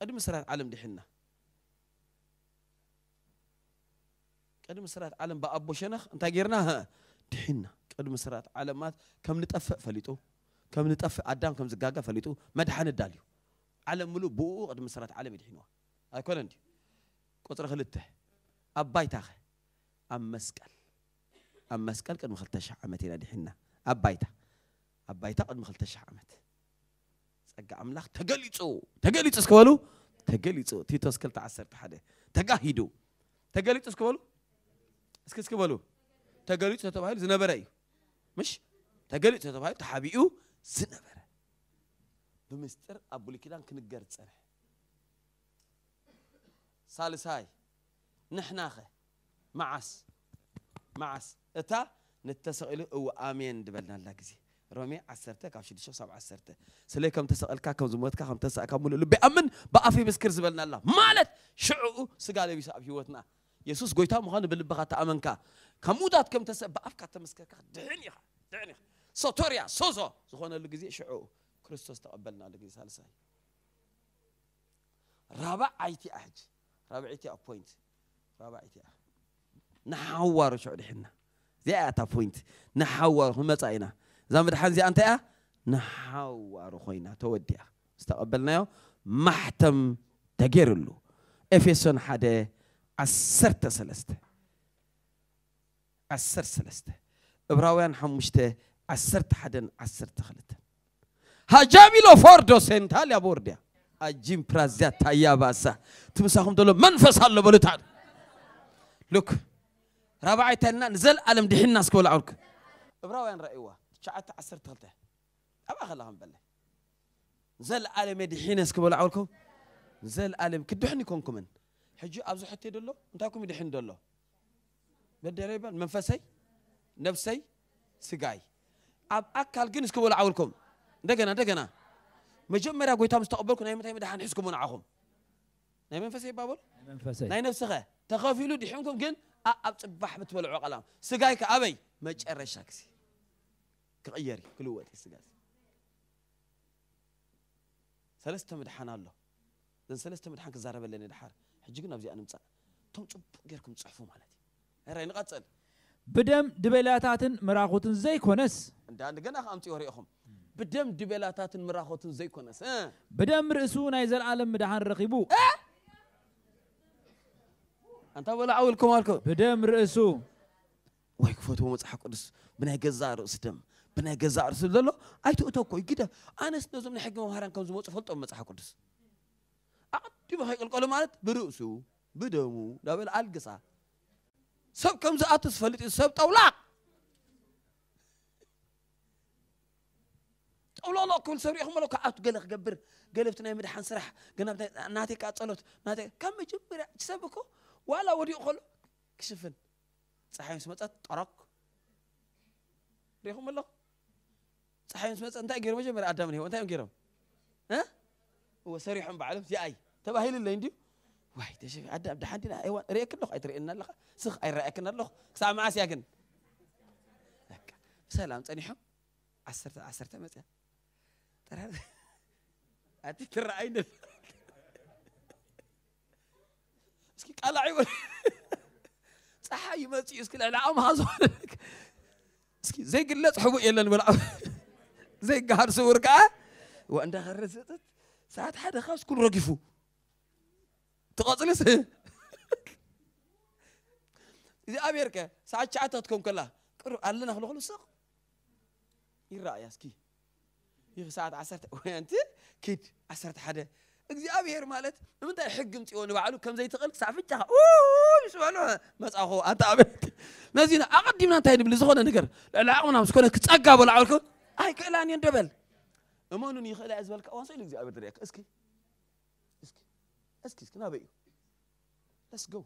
Speaker 1: قدم مسرات علم دحنا قدم سرات عالم بأبو شنخ انت جيرناها دحنا قدم سرات عالمات كم نتأفق فليتو كم نتأفق عدام كم زقاقة فليتو مدحن الداليو عالم ملو بو قدم سرات عالم يدحنوا أكون عندي قطر خلته أباي تاخ أم مسكال أم مسكال قدم خلتش عمتنا دحنا أباي تا أباي تا قدم خلتش عمت ጸጋ ኣምላኽ ተገሊፁ ተገሊፁ እስክበሉ ተገሊፁ ቲቶ ስክልቲ ዓሰርተ ሓደ ተጋሂዱ ተገሊፁ እስክበሉ اسك اسك بالو تغليت تتبايل مش تغليت تتبايل تحابيو زنبر بمستر ابو لكيدان كنغر صرح ثالث هاي نحنا اخي معس معس اتا نتسقل او امين دبلنا لا غزي رومي عسرته كاف شدش سبع عسرته سليكم تسقلك كم زموتك كم تسقلك كم لو بامن بافي مسكر زبلنا الله مالت شعو سغالي بيساب حياتنا የሱስ ጎይታ ምዃኑ ብልብኻ ተኣመንካ ከምኡዳት ከም ተሰብ ብኣፍካ ተመስከርካ ድሕን ኢኻ ድሕን ኢኻ ሶቶርያ ሶዞ ዝኾነሉ ግዜ ሽዑኡ ክርስቶስ ተቐበልናሉ ግዜ ሳልሳይ ራባዓይቲ ሕጂ ራብዒቲ ፖይንት ራባዓይቲ ንሓዋሩ ሽዑ ድሕና እዚኣ እያ እታ ፖይንት ንሓዋሩ ክንመፃ ኢና እዛ መድሓን እዚኣ እንታይ እያ ንሓዋሩ ኮይና ተወዲኣ ዝተቐበልናዮ ማሕተም ተገይሩሉ ኤፌሶን ሓደ ዓሰርተ ሰለስተ ዓሰርተ ሰለስተ ዕብራውያን ሓሙሽተ ዓሰርተ ሓደን ዓሰርተ ክልተን ሃጃቢሎ ፎርዶ ሴንታል ያቦርድያ ኣጂም ፕራዝያ ታያባሳ ትምሳኹም ዘሎ መንፈስ ኣሎ በሉታ لوك رابعي تنا نزل ألم دحين ناس كول عرك إبراهيم رأيوا شعت عسر تغلته أبا خلاهم بلي نزل ألم دحين ناس كول عركو نزل ألم كدحني كونكم حجي ابزو حتي دلو انتاكم يدحن دلو بدريبان منفسي نفسي سجاي اب اكل جنس كول عولكم دغنا دغنا مجمع مرا غويتا مستقبلك نايم تايم دحن حسكم ونعهم نايم منفسي بابول منفسي نايم نفسخه تخافيلو دحنكم جن اب صباح بتولع قلام سجاي كابي ما قرشك كغيري كل وقت السجاي ثلاثه مدحن الله ذن ثلاثه مدحن كزاربلني دحار ሕጂ ግን ኣብዚኣ ንምፃእ እቶም ፅቡቅ ጌርኩም ፅሕፉ ማለት እዩ ራይ ንቐፅል ብደም ድበላታትን ምራኾትን ዘይኮነስ ገና ከዓ ኣምፅኦ ሪኢኹም ብደም ድበላታትን ምራኾትን ዘይኮነስ ብደም ርእሱ ናይ ዘለዓለም ምድሓን ረኺቡ እንታ በላ ዓውልኩም ኣልኮ ብደም ርእሱ ወይ ክፈትዎ መፅሓፍ ቅዱስ ብናይ ገዛ ርእሱ ደም ብናይ ገዛ ርእሱ ዘሎ ኣይትእቶ ኮይ ግደ ኣነስ ነዞም ናይ ሕጊ መምሃርያን ከም ዝመፁ ፈልጦም መፅሓፍ ቅዱስ عطي بهاي القلم مالت برؤسه بدمه دابل القصة سب كم زعت سفلت السب طولاق ولا لا كل سوري هم لو كعات قال قبر قال فتنا يمد حن سرح قلنا ناتي كعات ناتي كم جبر تسبكو ولا ودي يقول كشفن صحيح سمعت طرق ريهم الله صحيح سمعت انت غير مجمر ادم هو انت غيرهم ها هو سريح بعلم زي اي تباهيل اللي عندي واحد تشوف عدا عبد حدنا ايوه ريك اي ترينا اللخ سخ اي رأيك اللخ ساعة مع سياقن سلام تنيحو عسرت عسرت مزيا ترى أتي ترى عين اسكي قال عيون صحاي ما تي اسكي العام هذا اسكي زي قلت حبو يلن نبلع زي قهر سوركا وعندها غرزت ساعات حدا خاص كل رقفو تقاتلس إذا أبيرك ساعة شعاتها تكون كلها قالوا قال لنا خلو خلو السوق إيه رأي أسكي إيه ساعة عسرت وين كيد عسرت حدا إذا أبير مالت لمن تاي حق أنت وانو بعلو كم زي تغل سعفتها أوه مش معلومة ما سأخو أنت أبيت نزينا أقدمنا تاي نبلي زخونا نقر لا لا أنا مش كونك تسأقب ولا عالكو أي كلا أني أنت أمانو نيخلا أزبالك وانسوي لك زي أسكي እስኪ ና በዩ ለስ ጎ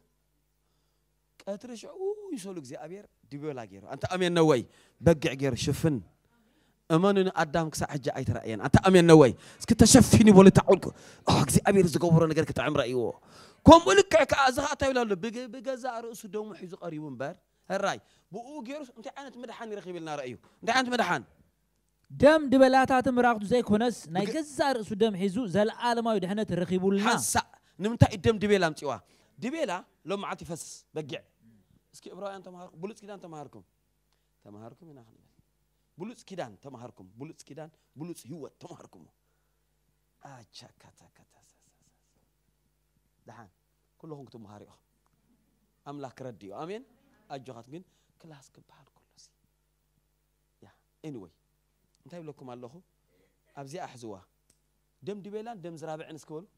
Speaker 1: ቀትርሽ ይሰሉ እግዚኣብሔር ድብላ ገይሩ ኣንተ ኣሜን ወይ በጊዕ ገይሩ ሽፍን እመኑን ኣዳም ክሳብ ሕጂ ኣይተረእየን ኣንተ ኣሜን ወይ እስኪ ተሸፊን ይበሉ ተዓውልቁ እግዚኣብሔር ዝገብሮ ነገር ክተዕምረ እይዎ ከምኡ ልክዕ ከዓ እዚ ከዓ እንታይ ኢብላሎ ብገዛእ ርእሱ ደሞ ሒዙ ቀሪቡ እምበር ሕራይ ብኡ ገይሩስ እንታይ ዓይነት መድሓን ይረክብ ኢልና ረአዩ እንታይ ዓይነት መድሓን ደም ድበላታት ምራኽቱ ዘይኮነስ ናይ ገዛእ ርእሱ ደም ሒዙ ዘለኣለማዊ ድሕነት ረኺቡልና نمتا إدم دبيلا متوا دبيلا لو معتي فس بجع اسكي إبراهيم أنت مهارك بولس كيدان أنت مهاركم أنت مهاركم هنا خلينا بولس كيدان أنت مهاركم بولس كيدان بولس هو أنت مهاركم أشا كاتا كاتا دهان كلهم كتب مهاري أملاك رديو آمين أجوهات جن كلاس كبار كلاس يا anyway أنت يقول لكم أبزي أحزوا دم دبيلا دم زرابع نسكول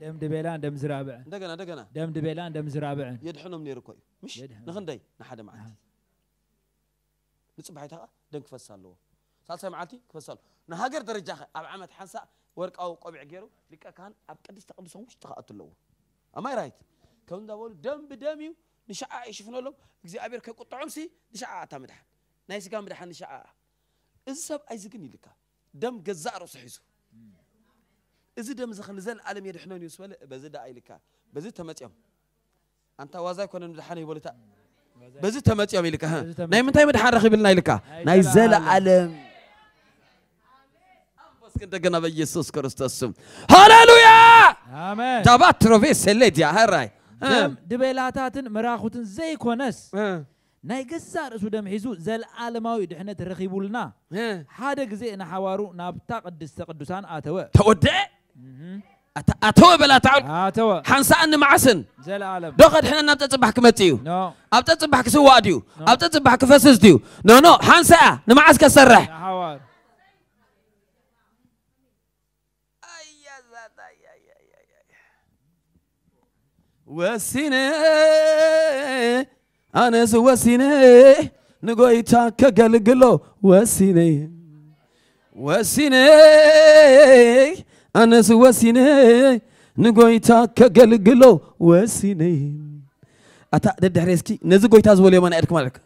Speaker 1: دم دبيلان دم زرابع دقنا دقنا دم دبيلان دم زرابع يدحنهم نيركو مش نخندي نحد معلتي نصبحيتا دم كفسالو ሳልሳይ መዓልቲ ክፈሳሉ ንሃገር ደረጃ ኸ ኣብ ዓመት ሓንሳ ወርቃዊ ቆቢዕ ገይሩ ሊቀ ካህን ኣብ ቅድስተ ቅዱሳን ውሽጢ ከኣቱ ኣለዎ ኣማይ ራይት ከም ዛበሉ ደም ብደም እዩ ንሸዓ ይሽፍነሎም እግዚኣብሔር ከቁጥዖምሲ ንሸዓ እታ ምድሓን ናይ ስጋ ምድሓን ንሸዓ እዚ ሰብኣይ እዚ ግን ይልካ ደም ገዛእ ርእሱ ሒዙ እዚ ደም እዚ ክንዘለዓለም የድሕነን እዩ ዝበለ በዚ ዳ ኢልካ በዚ ተመፅኦም ኣንታ ዋዛ ይኮነን ድሓነ ይበሉታ በዚ ተመፅኦም ኢልካ ናይ ምንታይ ምድሓን ረኺብልና ኢልካ ናይ ዘለዓለም እስኪ እንደገና በኢየሱስ ክርስቶስ ስም ሃሌሉያ ዳባት ሮቤ ሰሌድያ ሃራይ ድቤላታትን መራኹትን ዘይኮነስ ናይ ገዛእ ርእሱ ደም ሒዙ ዘለዓለማዊ ድሕነት ረኺቡልና ሓደ ግዜ ንሓዋሩ ናብታ ቅድስተ ቅዱሳን ኣተወ ተወድአ أتوه بلا تعال آه، أتوه حنسا أن معسن زل عالم دخل حنا نبتة تبحك متيو نو أبتة تبحك سوا ديو أبتة تبحك فسس ديو نو نو حنسا نمعس كسرح حوار وسينة أنا وسيني نقويتا كقلقلو وسينة وسينة أنس وسيني نقويتا كجلجلو وسيني أتا ده دهرسكي نزقويتا زولي ما نعرف مالك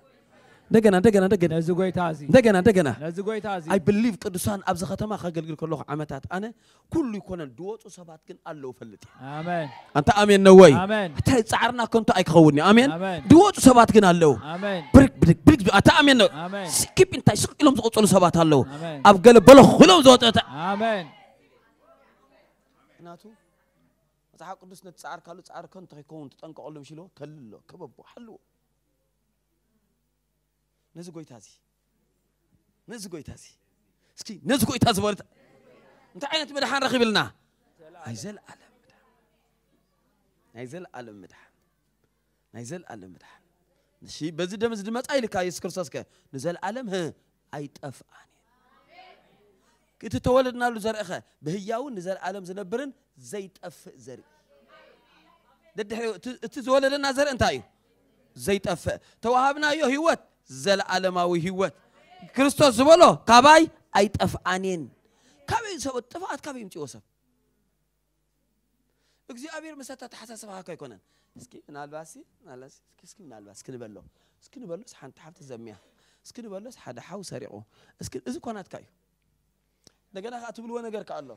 Speaker 1: دقنا دقنا دقنا نزقويتا زي دقنا دقنا نزقويتا زي I believe قدسان أبز ختمة خجلجل كله عمتات أنا كل يكون الدوت وسبات كن الله فلتي آمين أنت آمين نوي آمين حتى تعرنا كنت أيك خوني آمين دوت وسبات كن الله آمين بريك بريك بريك أنت آمين نو آمين سكيب أنت سكيلهم زوجون سبات الله أبقى له بلو خلهم زوجون آمين መፅሓ ቅዱስ ነቲ ፃዕርካሉ ፃዕርከ እንተኸይከውን ትጠንቀቐሉ ብሽሎ ከልሎ ከበቦ ሓልዎ ነዚ ጎይታ እዚ ነዚ ጎይታ እዚ እስኪ ነዚ ጎይታ ዝበለ እንታይ ዓይነት መድሓን ረኺብልና ናይ ዘለኣለም ምድሓን ናይ ዘለኣለም ምድሓን ናይ ዘለኣለም ምድሓን እሺ በዚ ደም እዚ ድመፃ ኢልካ የሱስ ክርስቶስ ከ ንዘለኣለም ኣይጠፍኣን እቲ ተወለድናሉ ዘርእኸ ብህያውን ንዘለኣለም ዝነብርን ዘይጠፍእ ዘርኢ ደድሕሪኡ እቲ ዝወለደና ዘርኢ እንታይ እዩ ዘይጠፍእ ተዋሃብናዮ ህይወት ዘለዓለማዊ ህይወት ክርስቶስ ዝበሎ ካባይ ኣይጠፍኣንን ካበይ ሰብ ጥፋኣት ካበይ ምፅዎ ሰብ እግዚኣብሔር ምሳታ ተሓሳስባ ከ ኣይኮነን እስኪ ምናልባሲ እስኪ ምናልባስ እስኪ ንበሎ እስኪ ንበሎስ ሓንቲ ሓብቲ ዘሚያ እስኪ ንበሎስ ሓደ ሓው ሰሪቑ እስኪ እዚ ኮናትካ እዩ እንደገና ከዓ ትብልዎ ነገር ከ ኣሎ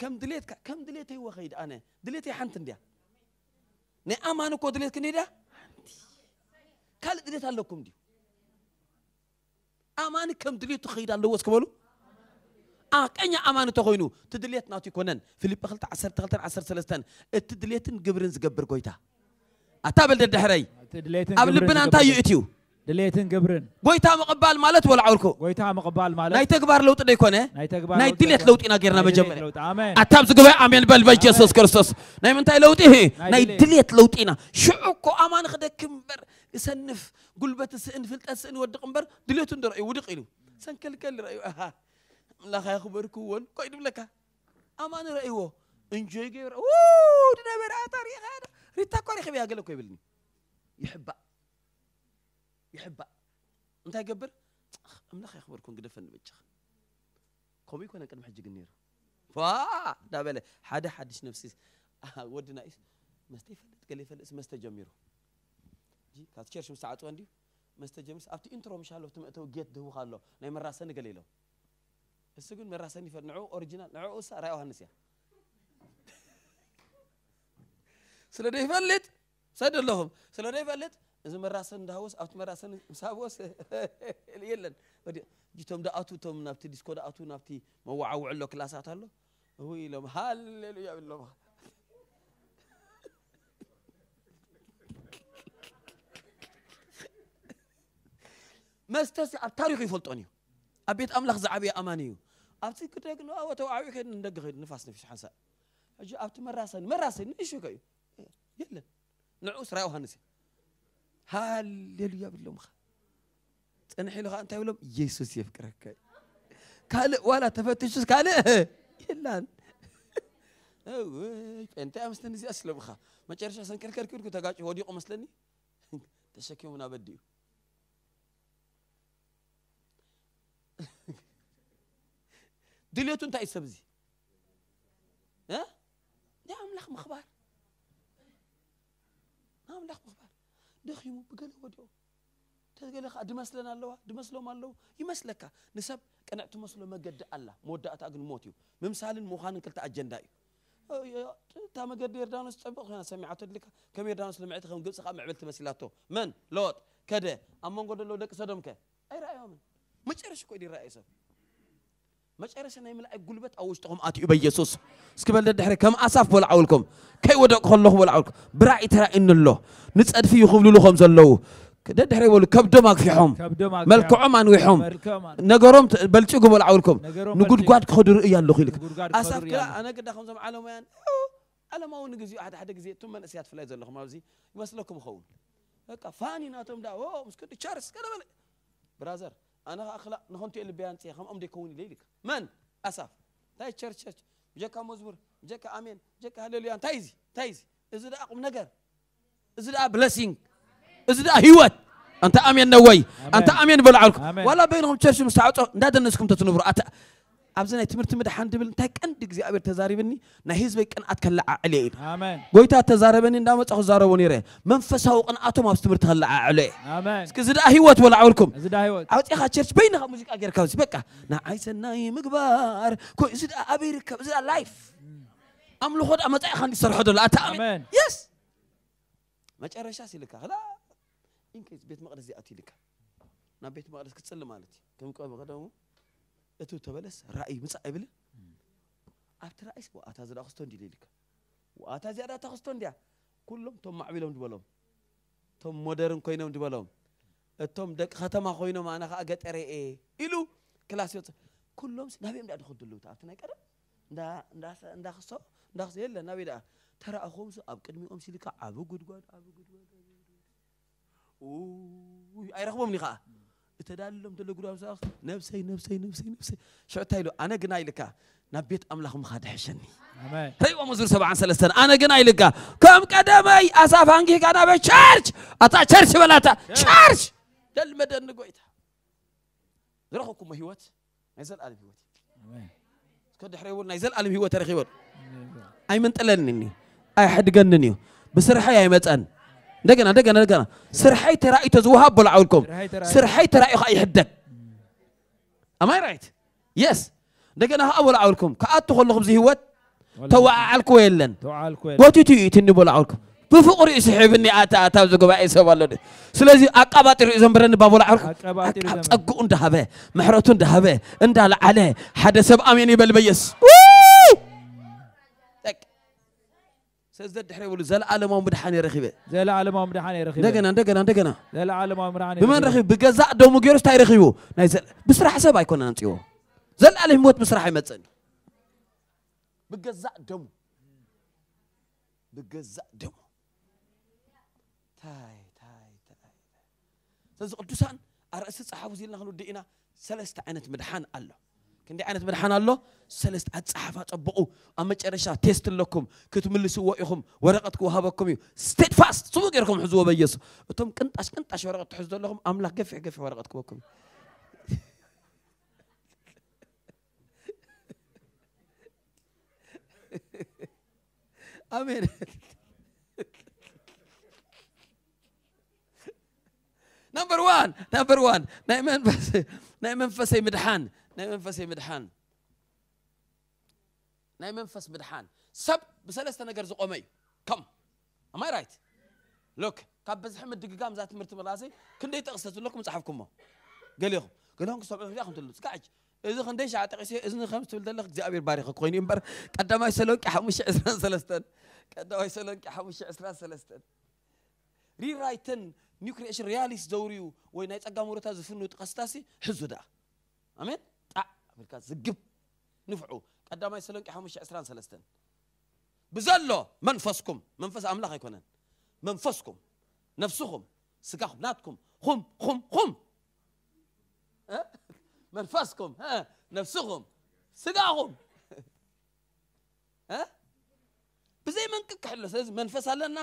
Speaker 1: ከም ድሌትካ ከም ድሌተይ ወኸይድ ኣነ ድሌተይ ሓንቲ እንድያ نأمانو كودلت كنيدا كل دلت هلكم ديو أمان كم دلت خير الله وسكبلو آه كأني أمان تقولوا تدلت ناتي كونن فيليب خلت عسر تخلت عسر سلستان التدلتن جبرنز جبر قويتا أتابل الدحري قبل بنا أنت يؤتيو ድሌትን ግብርን ጎይታ ምቕባል ማለት ወልዓውልኩ ጎይታ ምቕባል ማለት ናይ ተግባር ለውጢ ደይኮነ ናይ ድሌት ለውጢ ኢና ጌርና መጀመርያ ኣታብ ዝግባይ ኣሜን በል በኢየሱስ ክርስቶስ ናይ ምንታይ ለውጢ ናይ ድሌት ለውጢ ኢና ሽዑ እኮ ኣማን ክደክ እምበር እሰንፍ ጉልበት ስእን ፍልጠት ስእን ወድቕ እምበር ድሌቱ ንረእዩ ውድቕ ኢሉ ሰንከልከል ረእዩ ኣምላኻ ይኽበርክዎን ቆይ ድብለካ ኣማን ረእይዎ እንጆይ ገይረ ድነበርኣ ታሪኻ ሪታ እኳ ሪኽብያ ገለ እኮ ይብልኒ ይሕባእ يحبها انت يقبر املاخ يخبركم قد فن بجخ كومي كون انقد محج قنير فا دابله حدا حدش نفسي أه، ودنا ايش مستي استيفلت قال لي فلس ما استجميرو جي كات تشيرش مستعطو عندي ما استجمرس ابتي انترو مش حالو تمتو جيت دهو خالو ناي مراسن قال لي له እሱ ግን መራሰኒ ፈ ንዕኡ ኦሪጂናል ንዕኡ ሳ ራይ ዮሃንስ እያ ስለ ደይፈልጥ ሰድ ኣለኹም ስለ ደይፈልጥ እዚ መራሰን እንዳሃወስ ኣብቲ መራሰን ምስ ሃወስ የለን እቶም ዳኣቱ እቶም ናብቲ ዲስኮ ዳኣቱ ናብቲ መዋዓውዕ ኣሎ ክላሳት ኣሎ እው ኢሎም ሃሌሉያ ብሎም መስተሲ ኣብ ታሪክ ይፈልጦን እዩ ኣብ ቤት ኣምላኽ ዝዓበየ ኣማን እዩ ኣብቲ ክደግ ንኣወ ተዋዓቢ ከድ ንደገ ኸይዱ ንፋስ ነፊሱ ሓንሳ ሕጂ ኣብቲ መራሰኒ መራሰኒ ንእሽከ እዩ የለን ንዑ ስራ ዮሃንስ እዩ ሃሌሉያ ብሎምኻ ፅንሒ ኢሉኻ እንታይ ብሎም ኢየሱስ የፍቅረካ ካልእ ዋላ ተፈትሹስ ካልእ የላን ጴንታይ ኣምስለኒ እዚኣ ስለብኻ መጨረሻ ሰንከርከር ክብልኩ ተጋጭ ወዲቑ መስለኒ ተሸኪሙ ናበዲ እዩ ድልየቱ እንታይ እዩ ሰብ እዚ ናይ ኣምላኽ ምኽባር ናይ ኣምላኽ ምኽባር ደኺሙ ብገለ ወዲቁ ተገለ ከዓ ድመስለን ኣለዋ ድመስሎም ኣለዉ ይመስለካ ንሰብ ቅንዕ ትመስሎ መገዲ ኣላ መወዳእታ ግን ሞት እዩ ምምሳልን ምዃንን ክልተ ኣጀንዳ እዩ እታ መገዲ ዮርዳኖስ ፀብቕ ኮይና ሰሚዓቶ ድልካ ከም ዮርዳኖስ ልምዕቲ ከም ግብፂ ከዓ ምዕብል ትመሲላቶ መን ለወጥ ከደ ኣብ መንጎ ደለዉ ደቂ ሰዶም ከ ኣይረኣዮምን መጨረሻ ኮይኑ ይረኣዩ ሰብ مجرسنا من الجلبت أو اشتقم أتي بيسوس سكبل الدحر كم أصف بالعولكم كي ودك الله بالعولكم برأي ترى إن الله نسأل فيه خبل له خمسة الله كده دحر يقول كبد ماك في حم ملك عمان في نجرم بلشوا بالعولكم نقول قاد خدر إياه الله خيلك كلا أنا كده خمسة معلومة على ما هو نجزي أحد أحد جزي ثم نسيت في الله ما بزي بس لكم خول فاني ناتم دا مسكت شارس كده برازر أنا أخلق نهنتي اللي بيان تي هم أمدي كوني ليلك من أسف تاي تشرش تشرش جاك مزبور جاك آمين جاك هللويا تايزي تايزي إذا ده أقوم نجر إذا ده بلسينج إذا ده هيوت أنت آمين نوي أنت آمين بالعلك ولا بينهم تشرش مستعوت ندادنسكم تتنبر أت... ኣብዚ ናይ ትምህርቲ ምድሓን ድብል እንታይ ቀንዲ እግዚኣብሔር ተዛሪብኒ ናይ ህዝበይ ቅንኣት ከለዓዕል እየ ጎይታ ተዛረበኒ እንዳመፃ ክዛረቦ ነይረ መንፈሳዊ ቅንኣቶም ኣብዚ ትምህርቲ ከለዓዕሎ እየ እስኪ እዚ ደኣ ሂወት ወላዕብልኩም ኣውፅኢኻ ቸርች በይንኻ ሙዚቃ ጌርካ በቃ ንዓይ ሰናይ ምግባር እዚ ደኣ ኣበይ ይርከብ እዚ ላይፍ ኣምልኾ ደኣ መፃኢኻ እንዲሰርሖ ዘሎ ኣተኣሚን የስ መጨረሻስ ይልካ ክላ ኢንኬስ ቤት መቅደስ ዝኣት ይልካ ናብ ቤት መቅደስ ክፅሊ ማለት እዩ ከም ቀሚ ቀደሙ እቱ ተበለስ ራእይ ምፃእ ይብል ኣብቲ ራእይስ ወኣታ ዝዳ ክስቶ እንዲ ኢልካ ወኣታ እዚኣ ዳ ተክስቶ እንዲያ ኩሎም ቶም ማዕቢሎም ድበሎም እቶም ሞደርን ኮይኖም ድበሎም እቶም ደቂ ከተማ ኮይኖም ኣነ ከዓ ገጠረ እየ ኢሉ ክላስ ይወፅ ኩሎም ናበዮም ዳ ድክድልው ኣብቲ ናይ ቀደም እንዳክሶ እንዳክሶ የለ ናበይ ዳ ተረእኹም ኣብ ቅድሚኦም ሲልካ ዓብ ጉድጓድ ዓብ ጉድጓድ ኣይረኽቦምኒ ከዓ تدلم تلقوا أمساك نفسي نفسي نفسي نفسي شو تايلو أنا جناي لك نبيت أملاهم خادحشني هاي ومزور سبعة عن سلسلة أنا جناي لك كم قدمي أصاف عنك أنا بشارج أتا شارج ولا أتا شارج دل مدن قويت رخوكم هيوت نزل ألف هيوت كده حريول نزل ألف هيوت تاريخ هيوت أي من تلنني أي حد جنني بسرحة يا متأن دقنا دقنا دقنا سرحيت رأي تزوها بلعولكم سرحيت رأي خاي حدك أما رأيت يس دقنا أول عولكم كأت تخلقهم زهوت توعى الكويلن توعى الكويلن وتتي أتا عولكم ብፍቕሪ እዩ ስሕብኒ ኣታ ኣታ ኣብዚ ጉባኤ ሰብ ኣሎ ስለዚ ኣቃባጢሩ እዩ ዘንብረኒ ባቦላ ዓርኩ ፀጉኡ እንዳሃበ ምሕረቱ እንዳሃበ እንዳለዓለ ሓደ ሰብ ኣሜን ይበል በየስ سيزد حري يقول زل على عالم ومدحاني رخيبة زل على عالم ومدحاني رخيبة دقنا دقنا دقنا زل على عالم ومدحاني بمن رخيب بجزاء دوم جيروس تاي رخيبو ناي زل بسرعة يكون أيكون أنتيو زل عليه موت بسرعة يمتن بجزاء دوم بجزاء دوم تاي تاي تاي سيز قدوسان أرأس الصحابة زيلنا دينا سلست عينة مدحان الله كندي أنا حنا الله سلست أتصحف أتبقو أما ترشا تيست لكم كتملسوا وإخم ورقتكم وهبكم يو ستيت فاست سووا غيركم حزوا بيجس أتوم كنت أش كنت أش ورقة تحزوا لهم أملاك قفع قفع ورقتكم وكم أمين نمبر وان نمبر وان ناي فسي ناي فسي مدحان ናይ መንፈስ የምድሓን ናይ መንፈስ ምድሓን ሰብ ብሰለስተ ነገር ዝቆመ እዩ ከም ኣማይ ራይት ሎክ ካብ በዝሒ ምድግጋም ዛ ትምህርቲ መላሰይ ክንደይ ጠቕስታት ዘለኩም ፅሓፍኩሞ ገሊኹም ገሊኹም ክሰምዑ ሪኢኹም ትብሉ ስካዓች እዚ ክንደይ ሸዓ ጠቂሰ እዚ ከም ትብል ዘለክ እግዚኣብሔር ባሪኸ ኮይኑ እምበር ቀዳማይ ሰሎንቂ 523 ቀዳማይ ሰሎንቂ 523 ሪራይትን ኒው ክሪኤሽን ሪያሊስ ዘውርዩ ወይ ናይ ፀጋ ምሮታ ዝፍኑ ጥቀስታሲ ሕዙ ዳ ኣሜን ኣሜሪካ ዝግብ ንፍዑ ቀዳማይ ተሰሎንቄ 523 ብዘሎ መንፈስኩም መንፈስ ኣምላኽ ኣይኮነን መንፈስኩም ነፍስኹም ስጋኹም ናትኩም ኹም ኹም ኹም መንፈስኩም ነፍስኹም ስጋኹም ብዘይ መንቅቅሕ ኣሎ ስለዚ መንፈስ ኣለና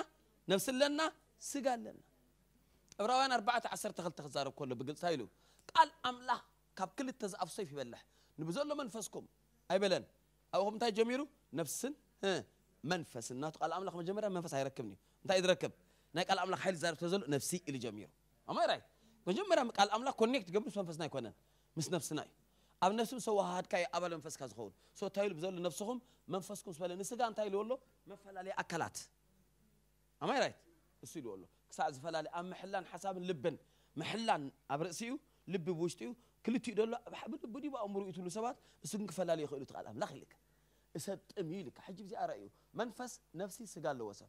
Speaker 1: ነፍሲ ኣለና ስጋ ኣለና ዕብራውያን 4 12 ክዛረብ ከሎ ብግልፃ ኢሉ ቃል ኣምላኽ ካብ ክልተ ዝኣፍሶይፍ ይበልሕ ንብዘሎ መንፈስኩም ኣይበለን ኣብኡ ኹም እንታይ ጀሚሩ ነፍስን መንፈስን ናቱ ቃል ኣምላኽ መጀመርያ መንፈስ ኣይረክብን እዩ እንታይ እዩ ዝረክብ ናይ ቃል ኣምላኽ ሓይሊ ዛርብ ስለዘሎ ነፍሲ ኢሉ ጀሚሩ ኣማይ ራይት መጀመርያ ቃል ኣምላኽ ኮኔክት ገብር ምስ መንፈስና ኣይኮነን ምስ ነፍስና እዩ ኣብ ነፍሲ ምስ ተዋሃድካ የ ኣባለ መንፈስካ ዝኸውን ሶ እንታይ ኢሉ ብዘሎ ነፍስኹም መንፈስኩም ዝበለ ንስጋ እንታይ ኢልዎ ኣሎ መፈላለየ ኣካላት ኣማይ ራይት እሱ ኢልዎ ኣሎ ክሳዕ ዝፈላለየ ኣብ ምሕላን ሓሳብን ልብን ምሕላን ኣብ ርእሲ እዩ ልቢ ብውሽጢ እዩ كلتي دلو بحبل بدي بأمر يتلو سبات سن كفلا لي خيلو تقلم لا خليك اسد اميلك حجب زي ارايو منفس نفسي سقال له وسب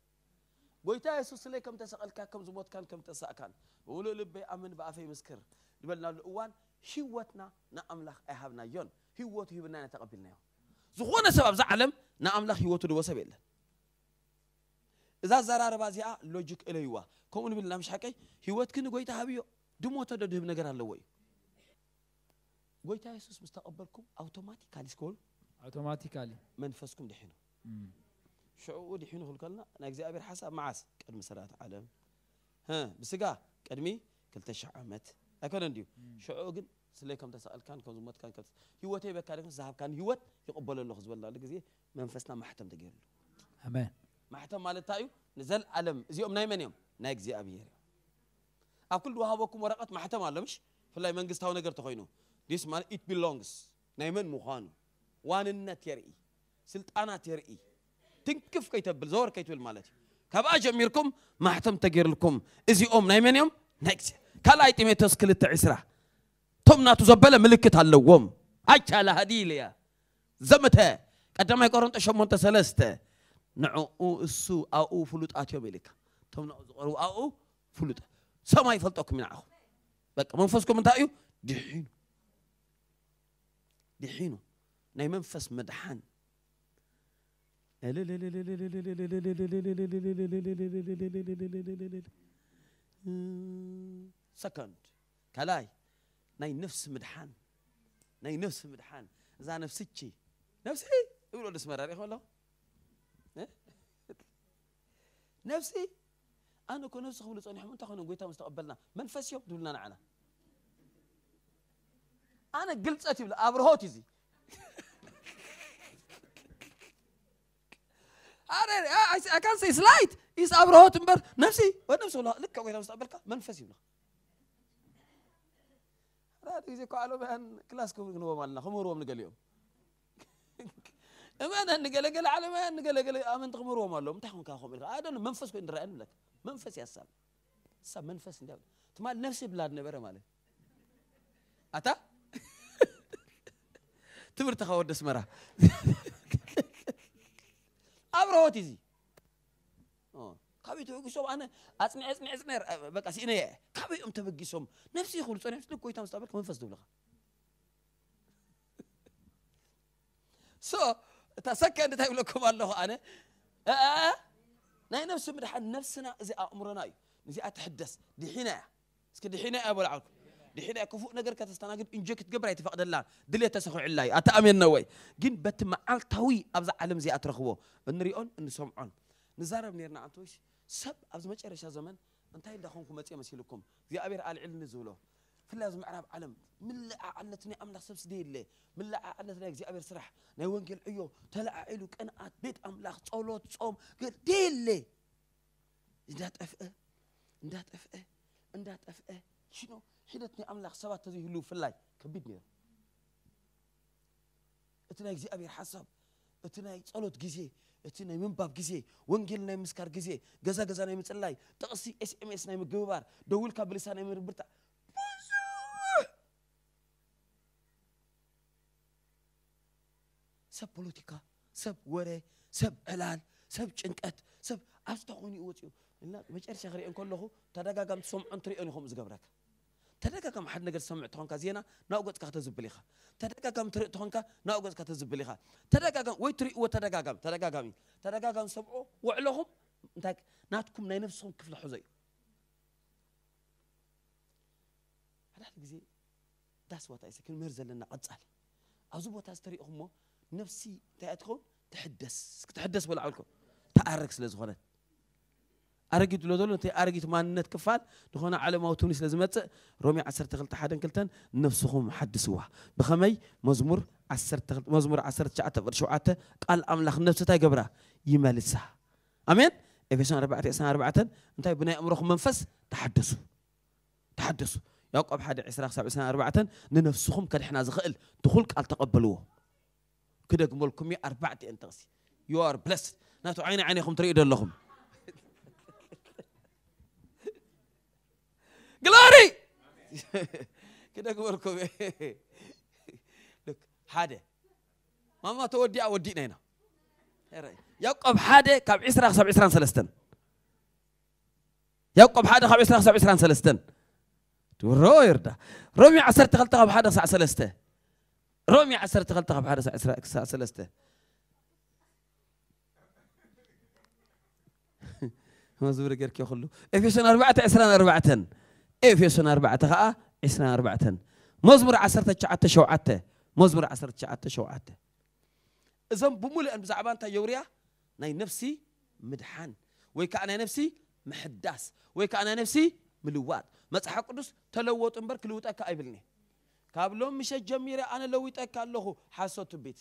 Speaker 1: قويتا يسوس لي كم تسقلك كم زموت كان كم تسا ولو لبي امن بافي مسكر دبلنا الاوان هيوتنا ناملخ اهبنا يون هيوت هيبنا نتقبلنا زغونا سبب زعلم ناملخ هيوت دو وسب يلا اذا زرار بازيا لوجيك اليوا كومن بالله مش حكي هيوت كن قويتا حبيو دموت دد نغير الله وي قلت يسوس مستقبلكم اوتوماتيكالي سكول اوتوماتيكالي منفسكم دحينه شعور دحينه خلقنا انا اغزابير حسب معس قد مسرات عالم ها بسقا قدمي كل تشع عمت اكون عندي شعور قد سليكم تسال كان كم زمت كان هيوتي بكار ذهب كان هيوت يقبل الله حزب الله لغزي منفسنا ما حتم تجيلو امين ما حتم مالتايو نزل علم زيوم نايمن يوم نا اغزابير اكل وهابكم ورقه ما حتم علمش فلاي منغستاو نغر تخينو this man it belongs ናይ መን ምዃኑ ዋንነት የርኢ ስልጣናት የርኢ ትንክፍ ከይተብል ዘወር ከይትብል ማለት እዩ ካብኣ ጀሚርኩም ማሕተም ተገይርልኩም እዚኦም ናይ መን እዮም ናይ ግዜ ካልኣይ ጢሞቴዎስ ክልተ ዒስራ እቶም ናቱ ዘበለ ምልክት ኣለዎም ኣቻለ ሃዲል እያ ዘመተ ቀዳማይ ቆሮንጦስ ሸሞንተ ሰለስተ ንዕኡ እሱ ኣብኡ ፍሉጣት እዮም ኢልካ እቶም ናብኡ ዝቐርቡ ኣብኡ ፍሉጣ ሰማይ ይፈልጠኩም ይንዓኹም በቃ መንፈስኩም እንታይ እዩ ድሒኑ دحينه نايمان فاس مدحان سكند كلاي ناي نفس مدحان ناي نفس مدحان اذا نفسكي نفسي يقولوا لي اسمر عليك والله نفسي انا كنت نفسي خبلت انا حمد تاخذ قلت مستقبلنا من فاس يوم دولنا نعنا ኣነ ግልፀት ይብል ኣብርሆት እዚ ኣካን ሰይ ስላይት ኢስ ኣብርሆት እምበር ነፍሲ ወይ ነፍሲ ብላ ልክዕ ጎይታ ምስተቐበልካ መንፈስ ይብልካ ሓደ ግዜ ኳዓሎምያን ክላስ ክንቦም ኣለና ክምህርዎም ንገሊኦም እመናን ንገለገለ ዓለማያን ንገለገለ ኣመንቲ ክምህርዎም ኣለዎም እንታይ ኮንካ ከምኡ ኢልካ ኣደ መንፈስ ኮይኑ ንረአየ ንብለካ መንፈስ ያሳብ ሳ መንፈስ እንዲ ትማል ነፍሲ ብላ ነበረ ማለት ኣታ ትምህርትኻ ወደ ስመራ ኣብረሆት እዚ ካብኡ ተበጊሶም ኣነ ኣፅኒዕ ኣፅኒዕ ኣፅኒዕ በቃ ሲእነ እየ ካብኦም ተበጊሶም ነፍሲ ይኽብሉ ፀኒዕ ምስ ጎይታ ምስ ጣበልካ መንፈስ ዝብልኻ ሶ እታ ሰከ እንታይ ይብለኩም ኣለኹ ኣነ ናይ ነፍሲ ምድሓን ነፍስና እዚ ኣእምሮና እዩ እዚኣ ትሕደስ ድሒና እያ እስኪ ድሒና እያ በልዓልኩም دحين كفو نجر كتستناجد إن جكت تجبر اتفاق دلان دلية تسخو علاي أتأمن نوي جن بت مع توي أبز علم زي أترخوه نريون نسمعون نزارب نيرنا عطوش سب أبز ما تشرش زمن أنتي دخونكم متى مسيلكم زي أبير على علم نزوله فلازم أعرف علم من لا علتني أملك سبس ديل لي من لا علتني زي أبير سرح نيوان نيوانجل أيو تلا عيلك أنا أتبيت أملاك تصولو تصوم قل ديل لي إندات أفقه إندات أفقه إندات أفقه شنو لخ أملخ سواتذي هلو في الله كبدني اتنا يجزي أبي حسب اتنا صلوت جزي اتنا اتناي باب جزي وانجيل نايم مسكار جزي جزا جزا ناي متلاي تقصي اس ام اس نايم مجبار دول سان نايم مربرتا سب بوليتيكا سب وري سب علال سب سب ጭንቀት ሰብ ኣብስታ ኮይኑ ይወፅኡ እና መጨረሻ ክሪኦን ከለኹ سوم أنتري ትሪኦን خمس ዝገብረካ ተደጋጋሚ ሓደ ነገር ዝሰምዕ ትኾንካ ዜና ናብ ገፅካ ክተዝብል ኢኻ ተደጋጋሚ ትርኢ ትኾንካ ናብ ገፅካ ተዝብል ኢኻ ተደጋጋሚ ወይ ትርእይዎ ተደጋጋሚ ተደጋጋሚ ተደጋጋሚ ሰምዖ ውዕለኹም እንታይ ናትኩም ናይ ነፍስኹም ክፍለ ሕዞ እዩ ሓዳሕቲ ግዜ ዳስ ዋታ ይሰ ክንምህር ዘለና ቐፃሊ ኣብዚ ቦታ ዝተሪእኹሞ ነፍሲ እንታይ እትኸውን ትሕደስ ክትሕደስ በላ ዓብልኩም ተኣረግ ስለ ዝኾነት أرجيت لودولو تي أرجيت ما نت كفال نخونا على ما تونس لازم أت رومي عسر تغلط حدا كلتن نفسهم حدسوها بخمي مزمور عسر تغلط مزمور عسر تشعته ورشوعته قال أملاخ نفسه تاي جبره يملسها أمين إفسان أربعة إفسان أربعة انتهي بناء أمركم منفس تحدثوا تحدثوا يعقوب حد عسر خسر إفسان أربعة ننفسهم كرحنا زخل دخول قال تقبلوه كده قملكم يا أربعة أنتغسي you are blessed ناتو عيني عينيكم تريد لهم جلوري كده قولكم لك حاده ماما تودي اودينا هنا يقب حاده كاب عسرة خسب عسران سلستن يقب حاده كاب عسرة خسب عسران سلستن تورو ده رومي عسر تخلت كاب حاده ساعة سلسته رومي عسر تخلت خب حاده ساعة سلسته مزبور غير كي خلو افيشن أربعة عسران أربعة افيسون إيه اربعة تخا عشرين إيه اربعة مزمور عشرة تشعة تشوعة مزمور عشرة تشعة تشوعة إذا بمول أن بزعبان تجوريا ناي نفسي مدحان ويك أنا نفسي محداس ويك أنا نفسي ملوات ما تحقق نص تلوت أمبر كلوت أكايبلني كابلون مش الجميرة أنا لويت أكالله حسوت بيت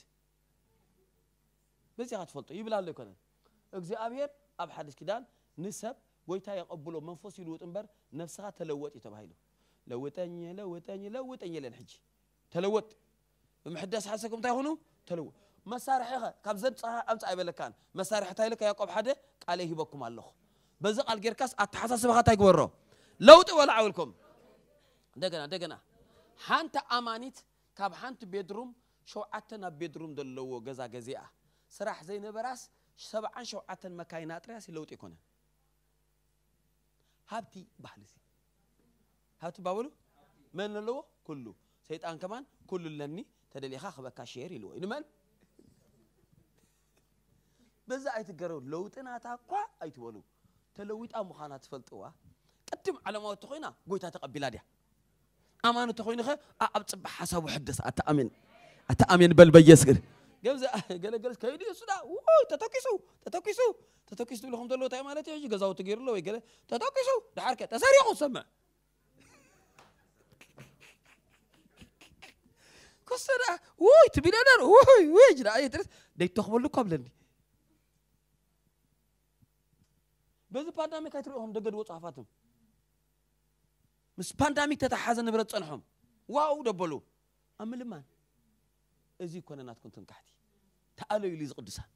Speaker 1: بس يا خد فلتو يبلا لكم أجزي أبيض أبحدش كدان نسب ويتا يقبلو منفوس يلوت انبر نفسها تلوت يتبهيلو لوتاني لوتاني لوتاني لن حجي تلوت بمحدث حسكم تاهونو تلوت مسارح يخا كاب زب صحا امتع بلكان مسارح تايلك يقب حدا عليه بكم الله بزق الجيركاس اتحسس سبغا تايق ورو لوت ولا عولكم دقنا دقنا حانت امانيت كاب حانت بيدروم شو عتنا بيدروم دلوو غزا غزيئة سراح زي نبراس سبعان شو عتن مكاينات رياسي لوت يكونه ሀብቲ ባህል እዚ ሀብቲ ባበሉ መን ኣለዎ ኩሉ ሰይጣን ከማን ኩሉ ለኒ ተደሊኻ ክበካ ሸር ኢልዎ እዩ ንመን በዛ ኣይትገረቡ ለውጥናታ እኳ ኣይትበሉ ተለዊጣ ምዃና ትፈልጥዋ ቅድም ዓለማዊቲ ኮይና ጎይታ ተቐቢላ ድያ ኣማን እተ ኮይኑ ኸ ኣብ ፅባሕ ሓሳቡ ሕደስ ኣተኣሜን ኣተኣሜን በልበየስ ገምዛ ገለገለች ከይዲ እሱዳ ተተኪሱ ተተኪሱ ተተኪሱ ትብልኩም ዘለዎ እንታይ ማለት እዩ ገዛውቲ ገይሩሎ ወይ ገለ ተተኪሱ ድሓር ከ ተሰሪቑ ሰምዕ ኮሰዳ ውይ ትቢለደር ውይ ውይ ጅዳ የጥርስ ደይተኽበሉ ካብለኒ በዚ ፓንዳሚክ ኣይትሪኦኹም ደገ ድወፁ ሃፋትም ምስ ፓንዳሚክ ተታሓዘ ንብረት ፀንሖም ዋው ደበሉ ኣብ ምልማን እዚ ኮነ ናትኩም ትንካሕቲ ተኣለዩ ኢሉ ዝቅዱሳን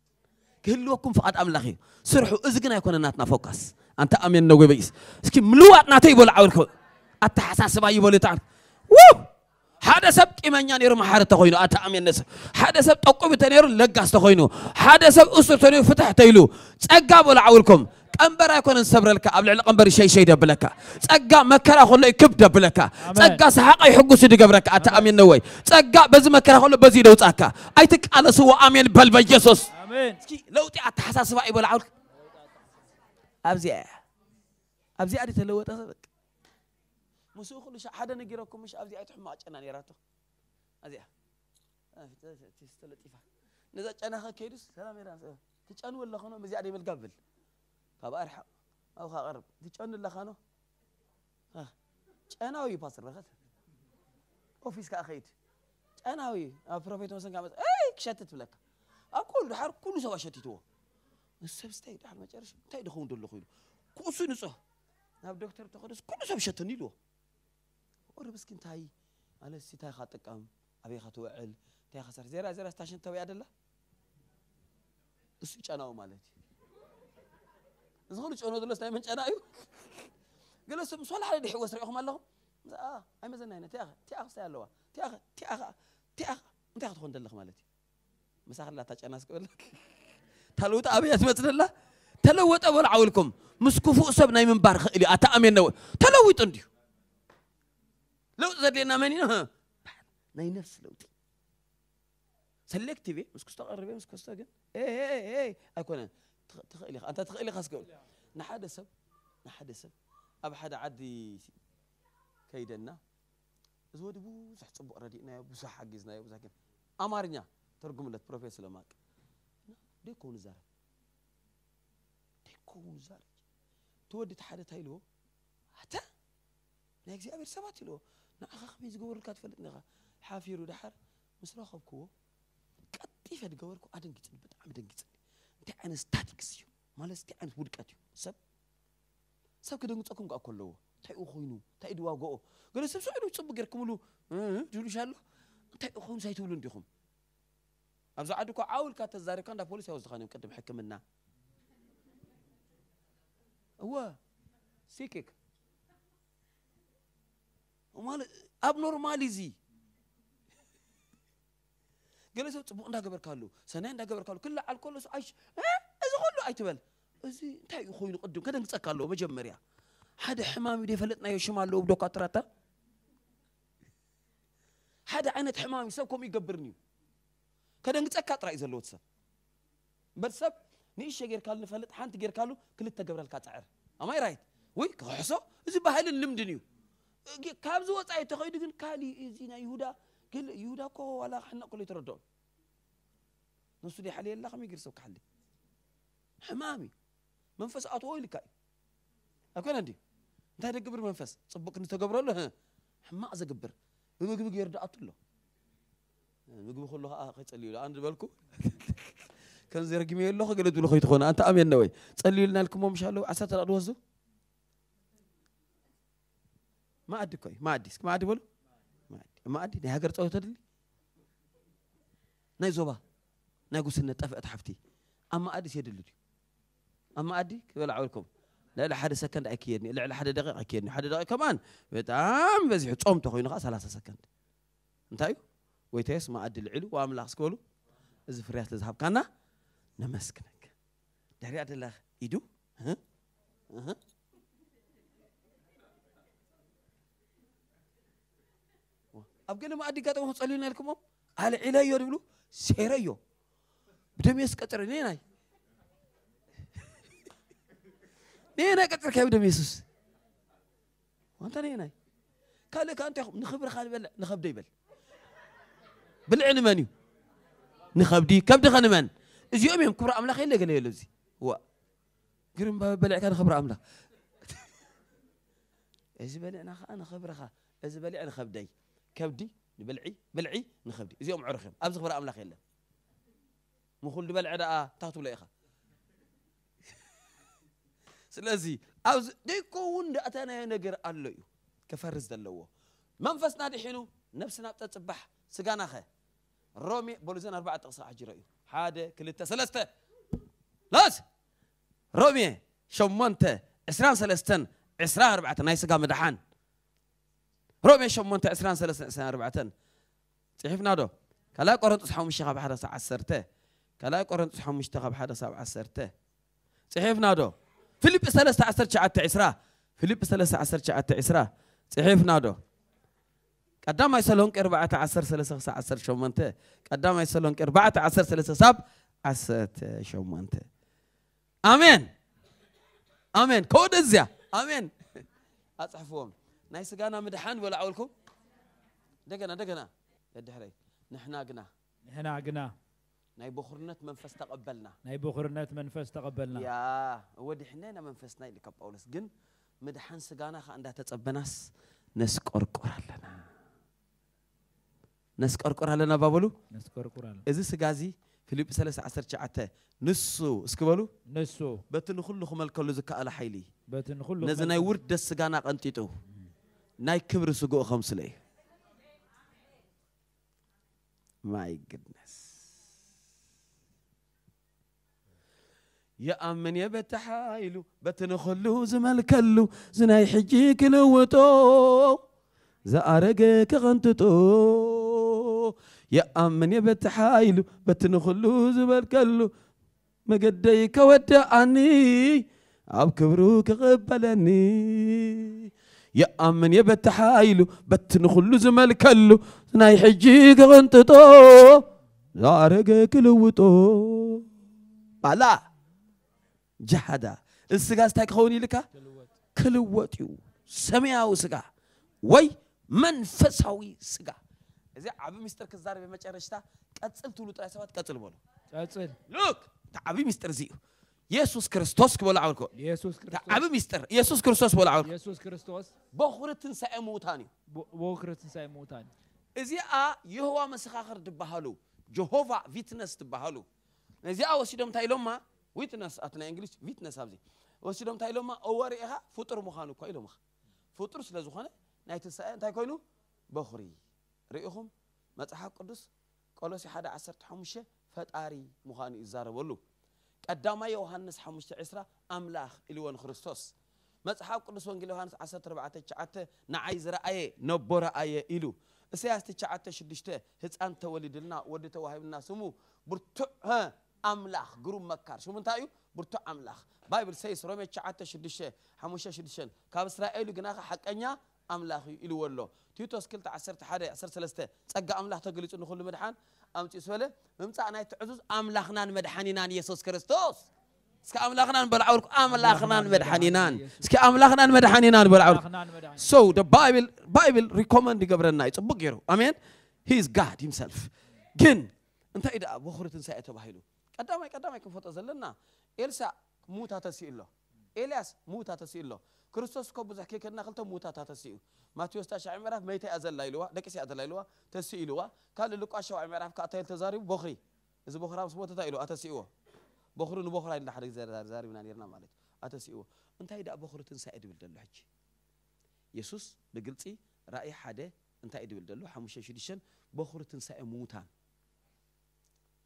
Speaker 1: ክህልወኩም ፍቓድ ኣምላኽ እዩ ስርሑ እዚ ግን ኣይኮነ ናትና ፎካስ ኣንተ ኣሜን ነጎ በኢስ እስኪ ምልዋጥ ናተ ይበሉ ዓብርክ ኣተሓሳስባ ይበሉ ታ ሓደ ሰብ ቂመኛ ነይሩ መሓር ተኮይኑ ኣታ ኣሜን ነስ ሓደ ሰብ ጠቁብ እተ ነይሩ ለጋስ ተኮይኑ ሓደ ሰብ እስር ተነይሩ ፍትሕ ተይሉ ፀጋ በሉ ዓውልኩም قنبر يكون نصبر لك قبل القنبر شيء شيء دبلك صقا مكره خله يكب دبلك صقا سحق يحقس دبرك انت امين نوي صقا بز مكره خله بزي دوصاك اي تقال سو امين بل بيسوس امين اسكي لو تي اتحساس با يبل عول ابزي ابزي ادي تلوت اصبك مسو كل شيء حدا نجركم مش ابزي اي تحما اجنا نيراتو ازي تستلطيفا نزا جنا هكيدس سلام يراسه تجن ولا خنا مزي ادي بالقبل kaba'ar aw kaqarb ti cennu ኣለኻኖ ጨናዊ ፓስተር በረኸት ኦፊስ ከዓ ከይድ ጨናዊ ኣብ ፕሮፌት ወሰን ካ መፅ ክሸትት ብለካ ኣብ ኩሉ ድሓር ኩሉ ሰብ ኣሸቲትዎ ሰብ ስታይ ድሓር መጨረሻ እንታይ ድኸውን ደለኹ ኢሉ ኩእሱ ንፁህ ናብ ዶክተር ተኸደስ ኩሉ ሰብ ሸተኒ ኢልዎ ቁሪ ምስኪ እንታይ ኣለሲ እንታይ ካ ጠቀም ኣበይኻ ትውዕል እንታይ ኸሰር ዜራ ዜራ ስታሽን ተበያ ደላ እሱ ጨናዊ ማለት እዩ ዝኾኑ ጨኖ ዘሎስ ናይ መንጨና እዩ ገለ ሰብ ምስ ዋላ ሓደ ድሕወስ ሪኢኹም ኣለኹም ኣይመዘና ኢና ቲኣ ቲኣ ክስታይ ኣለዋ ቲኣ ቲኣ ቲኣ እንታይ ክትኾን ዘለኽ ማለት እዩ መሳኽላ ታጨና ስክበላ ታለውጣ ኣበያ ትመፅለላ ተለወጠ በልዓውልኩም ምስ ክፉእ ሰብ ናይ ምንባር ክእል እዩ ኣተኣምየና ተለዊጡ እንድዩ ለውጢ ዘድልየና መን ኢና ናይ ነፍሲ ለውጢ ሰሌክቲቭ ምስ ክስቶ ቀርበ ምስ ክስቶ ግን ኣይኮነን تخيلي أنت تخيلي خاص كون نحدا سب نحد سب أب حدا عدي كيدنا زود بوزح صبق ردينا بوزح حجزنا بوزح كن أمارنيا ترجم لك بروفيسور ماك ديكون زار ديكون زار تودي حدا تايلو حتى ናይ እግዚኣብሔር ሰባት ኢልዎ ንዓኻ ከመይ ዝገበሩልካ ትፈልጥ ኒኻ ሓፊሩ ድሓር ምስ ረኸብክዎ قطيفة ድገበርኩ ኣደንጊፅን ብጣዕሚ ደንጊፅን እንታይ ዓይነት ስታቲክስ እዩ ማለት እንታይ ዓይነት ውድቀት እዩ ሰብ ሰብ ክደንግፀኩም ከዓ ከለዎ እንታይ እዩ ኮይኑ እንታይ እዩ ድዋግኦ ገለ ሰብ ስዕሉ ፅቡቅ ጌር ክምሉ ድብልሽ ኣሎ እንታይ እዩ ኮይኑ ሳይትብሉ እንዲኹም ኣብዛ ዓዲ እኳ ዓውልካ ተዛሪብካ እንዳ ፖሊስ ኣይወስድኻን እዮም ቅድም ሕክምና እወ ሲኪክ ማለት ኣብ ኖርማል እዚ قال سب صبو اندا غبر كالو سناي اندا غبر كالو كل الكول سو عيش እዚ ኩሉ ኣይትበል እዚ እንታይ እዩ ኮይኑ ቅድም ከደንግፀካ ኣለዎ መጀመርያ ሓደ ሕማም እዩ ደይፈለጥናዮ ሽም ኣለዎ ብዶካ ትራታ ሓደ ዓይነት ሕማም እዩ ሰብ ከምኡ ይገብርኒ እዩ ከደንግፀካ ጥራይ እዩ ዘለዎ ሰብ በል ሰብ ንእሸ ጌርካሉ ንፈልጥ ሓንቲ ጌርካሉ ክልተ ገብረልካ ፃዕር ኣማይ ራይት ወይ ክሕሶ እዚ ባህልን ልምድን እዩ ካብዚ ወፃኢ ተኸይዱ ግን ካሊእ እዚ ናይ ይሁዳ كل يودك ولا حنا كل يتردون نصلي حالي الله خمي جرسو كحلي حمامي منفس أطول لك أكون عندي أنت هذا قبر منفس صبك أنت قبر له حما أذا قبر يبغى يبغى يرد أطله يبغى يقول له آخر آه، تصلي له عند بالكو كان زي رقمي الله خجل دوله خيط خونا أنت أمين نوي تصلي لنا لكم ما مشالو عسات الأدوزو ما أدري كوي ما أدري ما أدري بقول መኣዲ ናይ ሃገር ፀወተ ድሊ ናይ ዞባ ናይ ጉስነት ጠፍአት ሓፍቲ ኣብ መኣዲ ስ የድሊ ድዩ ኣብ መኣዲ ክበልዓ በልኩም ልዕሊ ሓደ ሰከንድ ኣይክየድኒ ልዕሊ ሓደ ደቂቕ ኣይክየድኒ ሓደ ደቂቕ ከማን በጣም በዚሑ ጾም ተኮይኑ ከዓ 30 ሰከንድ እንታይ እዩ ወይታየስ ማኣዲ ልዕሉ ወኣምላኽ ስክበሉ እዚ ፍርያት ለዝሃብካና ነመስክነክ ድሕሪያ ደላ ኢዱ ኣብ ገለ መኣዲ ጋጠሞ ፀልዩና ኢልኩሞ ኣልዒለ እዮ ድብሉ ሴረ እዮ ብደሜስ ቀፅር ነናይ ነናይ ቀፅርካ ብደም የሱስ ዋንታ ነናይ ካልእ ከዓ እንታይ ኹም ንክብርካ ንበልዕ ንከብደ ይበል ብልዕ ንመን እዩ ንከብዲ ከብድኸ ንመን እዚኦም እዮም ክብሪ ኣምላኽ የለ ገለ የሎ እዚ ዋ ግርም በልዕካ ንክብሪ ኣምላኽ እዚ በሊዕና ከዓ ንክብርኻ እዚ በሊዕ ንከብደይ كبدي نبلعي بلعي نخبدي زيوم عرخم ابزغ برا املاخ يلا مو خل دبل عدا تاخذ بلا اخا سلازي ابز ديكو وند اتانا يا نجر الله كفرز دلوه منفسنا دحينو نفسنا بتتبح سغانا خ رومي بولزين أربعة تقصى حجي حادة كلتة سلستة لاز رومي شمونتة عسران سلستن عسران أربعة نايسة قام مدحان رومي شو مونتا اسران سلسة عسران أربعة صحيفنا نادو كلا قرنت صحوم الشيخ بحادة سعى عسرته كلا قرنت صحوم الشيخ بحادة سعى عسرته صحيفنا نادو فيليب سلسة عسر شعات تعسرا فيليب سلسة عسر شعات تعسرا صحيفنا نادو قدام يسلونك كربعة عسر سلسة سعى السر شو مونتا قدام يسلونك كربعة عسر سلسة سب شو مونتا آمين آمين كود الزيا آمين أصحفهم ناي سغانا مدحان ولا اولكم دغنا دغنا يا دحري نحنا غنا نحنا غنا ناي بخرنت منفس تقبلنا ناي بخرنت منفس تقبلنا يا ود حنا منفس ناي لك باولس جن مدحان سغانا خا اندا تصبناس نس قرقرالنا نس قرقرالنا بابولو نس قرقرال ازي سغازي فيليب 3 10 9 نسو اسكبلو نسو بتنخلو خمل كلو زكاله حيلي بتنخلو نزناي ورد سغانا قنطيطو ናይ ክብሪ ስግኡ ከም ስለ እዩ يا ግድነስ يأمن يبتحايلو بتنخلو زملكلو زناي حجي كلوتو زأرق كغنتتو يأمن بتحايلو بتنخلو زملكلو مقدي كودعني عب كبرو كقبلني يا يأمن يبت حايلو بت نخلو زمل كلو ناي حجيك غنططو زارقك لوطو بلا جحدا السقا ستاك خوني لك كلوت يو سمياو سقا وي منفساوي سقا إذا عبي مستر كزار بمجرشتا قتل تولو ترى طيب سبات قتل بولو قتل لوك عبي مستر زيو ኢየሱስ ክርስቶስ ክበሉ ዓወት ክበሉ ዓብ ሚስጥር ኢየሱስ ክርስቶስ በሉ ዓወት ኢየሱስ ክርስቶስ በኩሪ ትንሣኤ ምውታን እዩ በኩሪ ትንሣኤ ምውታን እዚኣ የሆዋ መሰኻኽር ትበሃሉ ጀሆቫ ቪትነስ ትበሃሉ እዚኣ ወሲዶም እንታይ ኢሎማ ዊትነስ ኣቲ ናይ እንግሊዝ ቪትነስ ኣብዚ ወሲዶም እንታይ ኢሎማ እወሪኢኻ ፍጡር ምዃኑ እኳ ኢሎምኻ ፍጡር ስለ ዝኾነ ናይ ትንሣኤ እንታይ ኮይኑ በኹሪ ርኢኹም መፅሓፍ ቅዱስ ቆሎሲ 1 15 ፈጣሪ ምዃኑ እዩ ዝዛረበሉ ቀዳማይ ዮሃንስ 5 ኣምላኽ ኢልዎን ክርስቶስ መፅሓፍ ቅዱስ ወንጌል ዮሃንስ 14 ንዓይ ዝረኣየ ነቦ ረኣየ ኢሉ እስያስ 96 ህፃን ተወሊድልና ወዲ ተዋሂብና ስሙ ብርቱዕ ኣምላኽ ግሩም መካር ሽሙ እንታይ እዩ ብርቱዕ ኣምላኽ ባይብል ሰይስ ሮሜ 96 ካብ እስራኤል ግናኸ ሓቀኛ ኣምላኽ እዩ ኢልዎ ኣሎ ቲቶስ 2 11 13 ፀጋ ኣምላኽ ተገሊፁ ንኩሉ ምድሓን ኣምፅኡ ዝበለ ምምፃእ ናይቲ ዕዙዝ ኣምላኽናን መድሓኒናን ኢየሱስ ክርስቶስ እስኪ ኣምላኽናን በልዓውልኩ ኣምላኽናን መድሓኒናን እስኪ ኣምላኽናን መድሓኒናን በልዓውልኩ ሶ ባይብል ባይብል ሪኮመንድ ይገብረና እዩ ፅቡቅ ገይሩ ኣሜን ሂ ኢዝ ጋድ ሂምሰልፍ ግን እንታይ ደኣ በኩሪ ትንሳኤ ተባሂሉ ቀዳማይ ቀዳማይ ክንፈጦ ዘለና ኤልሳ ሙታ ተሲኡ ኣሎ ኤልያስ ሙታ ተሲኡ ኣሎ ክርስቶስ ኮ ብዙሕ ከይከድና ክልተ ሙታታ ተስኡ ማቴዎስ ታሻዕ ምዕራፍ መይተይ እያ ዘላ ኢልዋ ደቂ ስያ ዘላ ኢልዋ ተስኡ ኢልዋ ካልእ ልቋ ሸውዒ ምዕራፍ ከዓ እንታይል ተዛሪቡ በኽሪ እዚ በኽሪ ምስ ሞተታ ኢሉ ኣተስእዎ በኽሪ ንበኽሪ ኢልና ሓደ ግዜ ዛሪብና ነርና ማለት እዩ ኣተስእዎ እንታይ ዳኣ በኽሪ ትንሳኤ ድብል ደሎ ሕጂ የሱስ ብግልፂ ራእይ ሓደ እንታይ እዩ ድብል ደሎ ሓሙሽተ ሽዱሽተን በኽሪ ትንሳኤ ምሙታን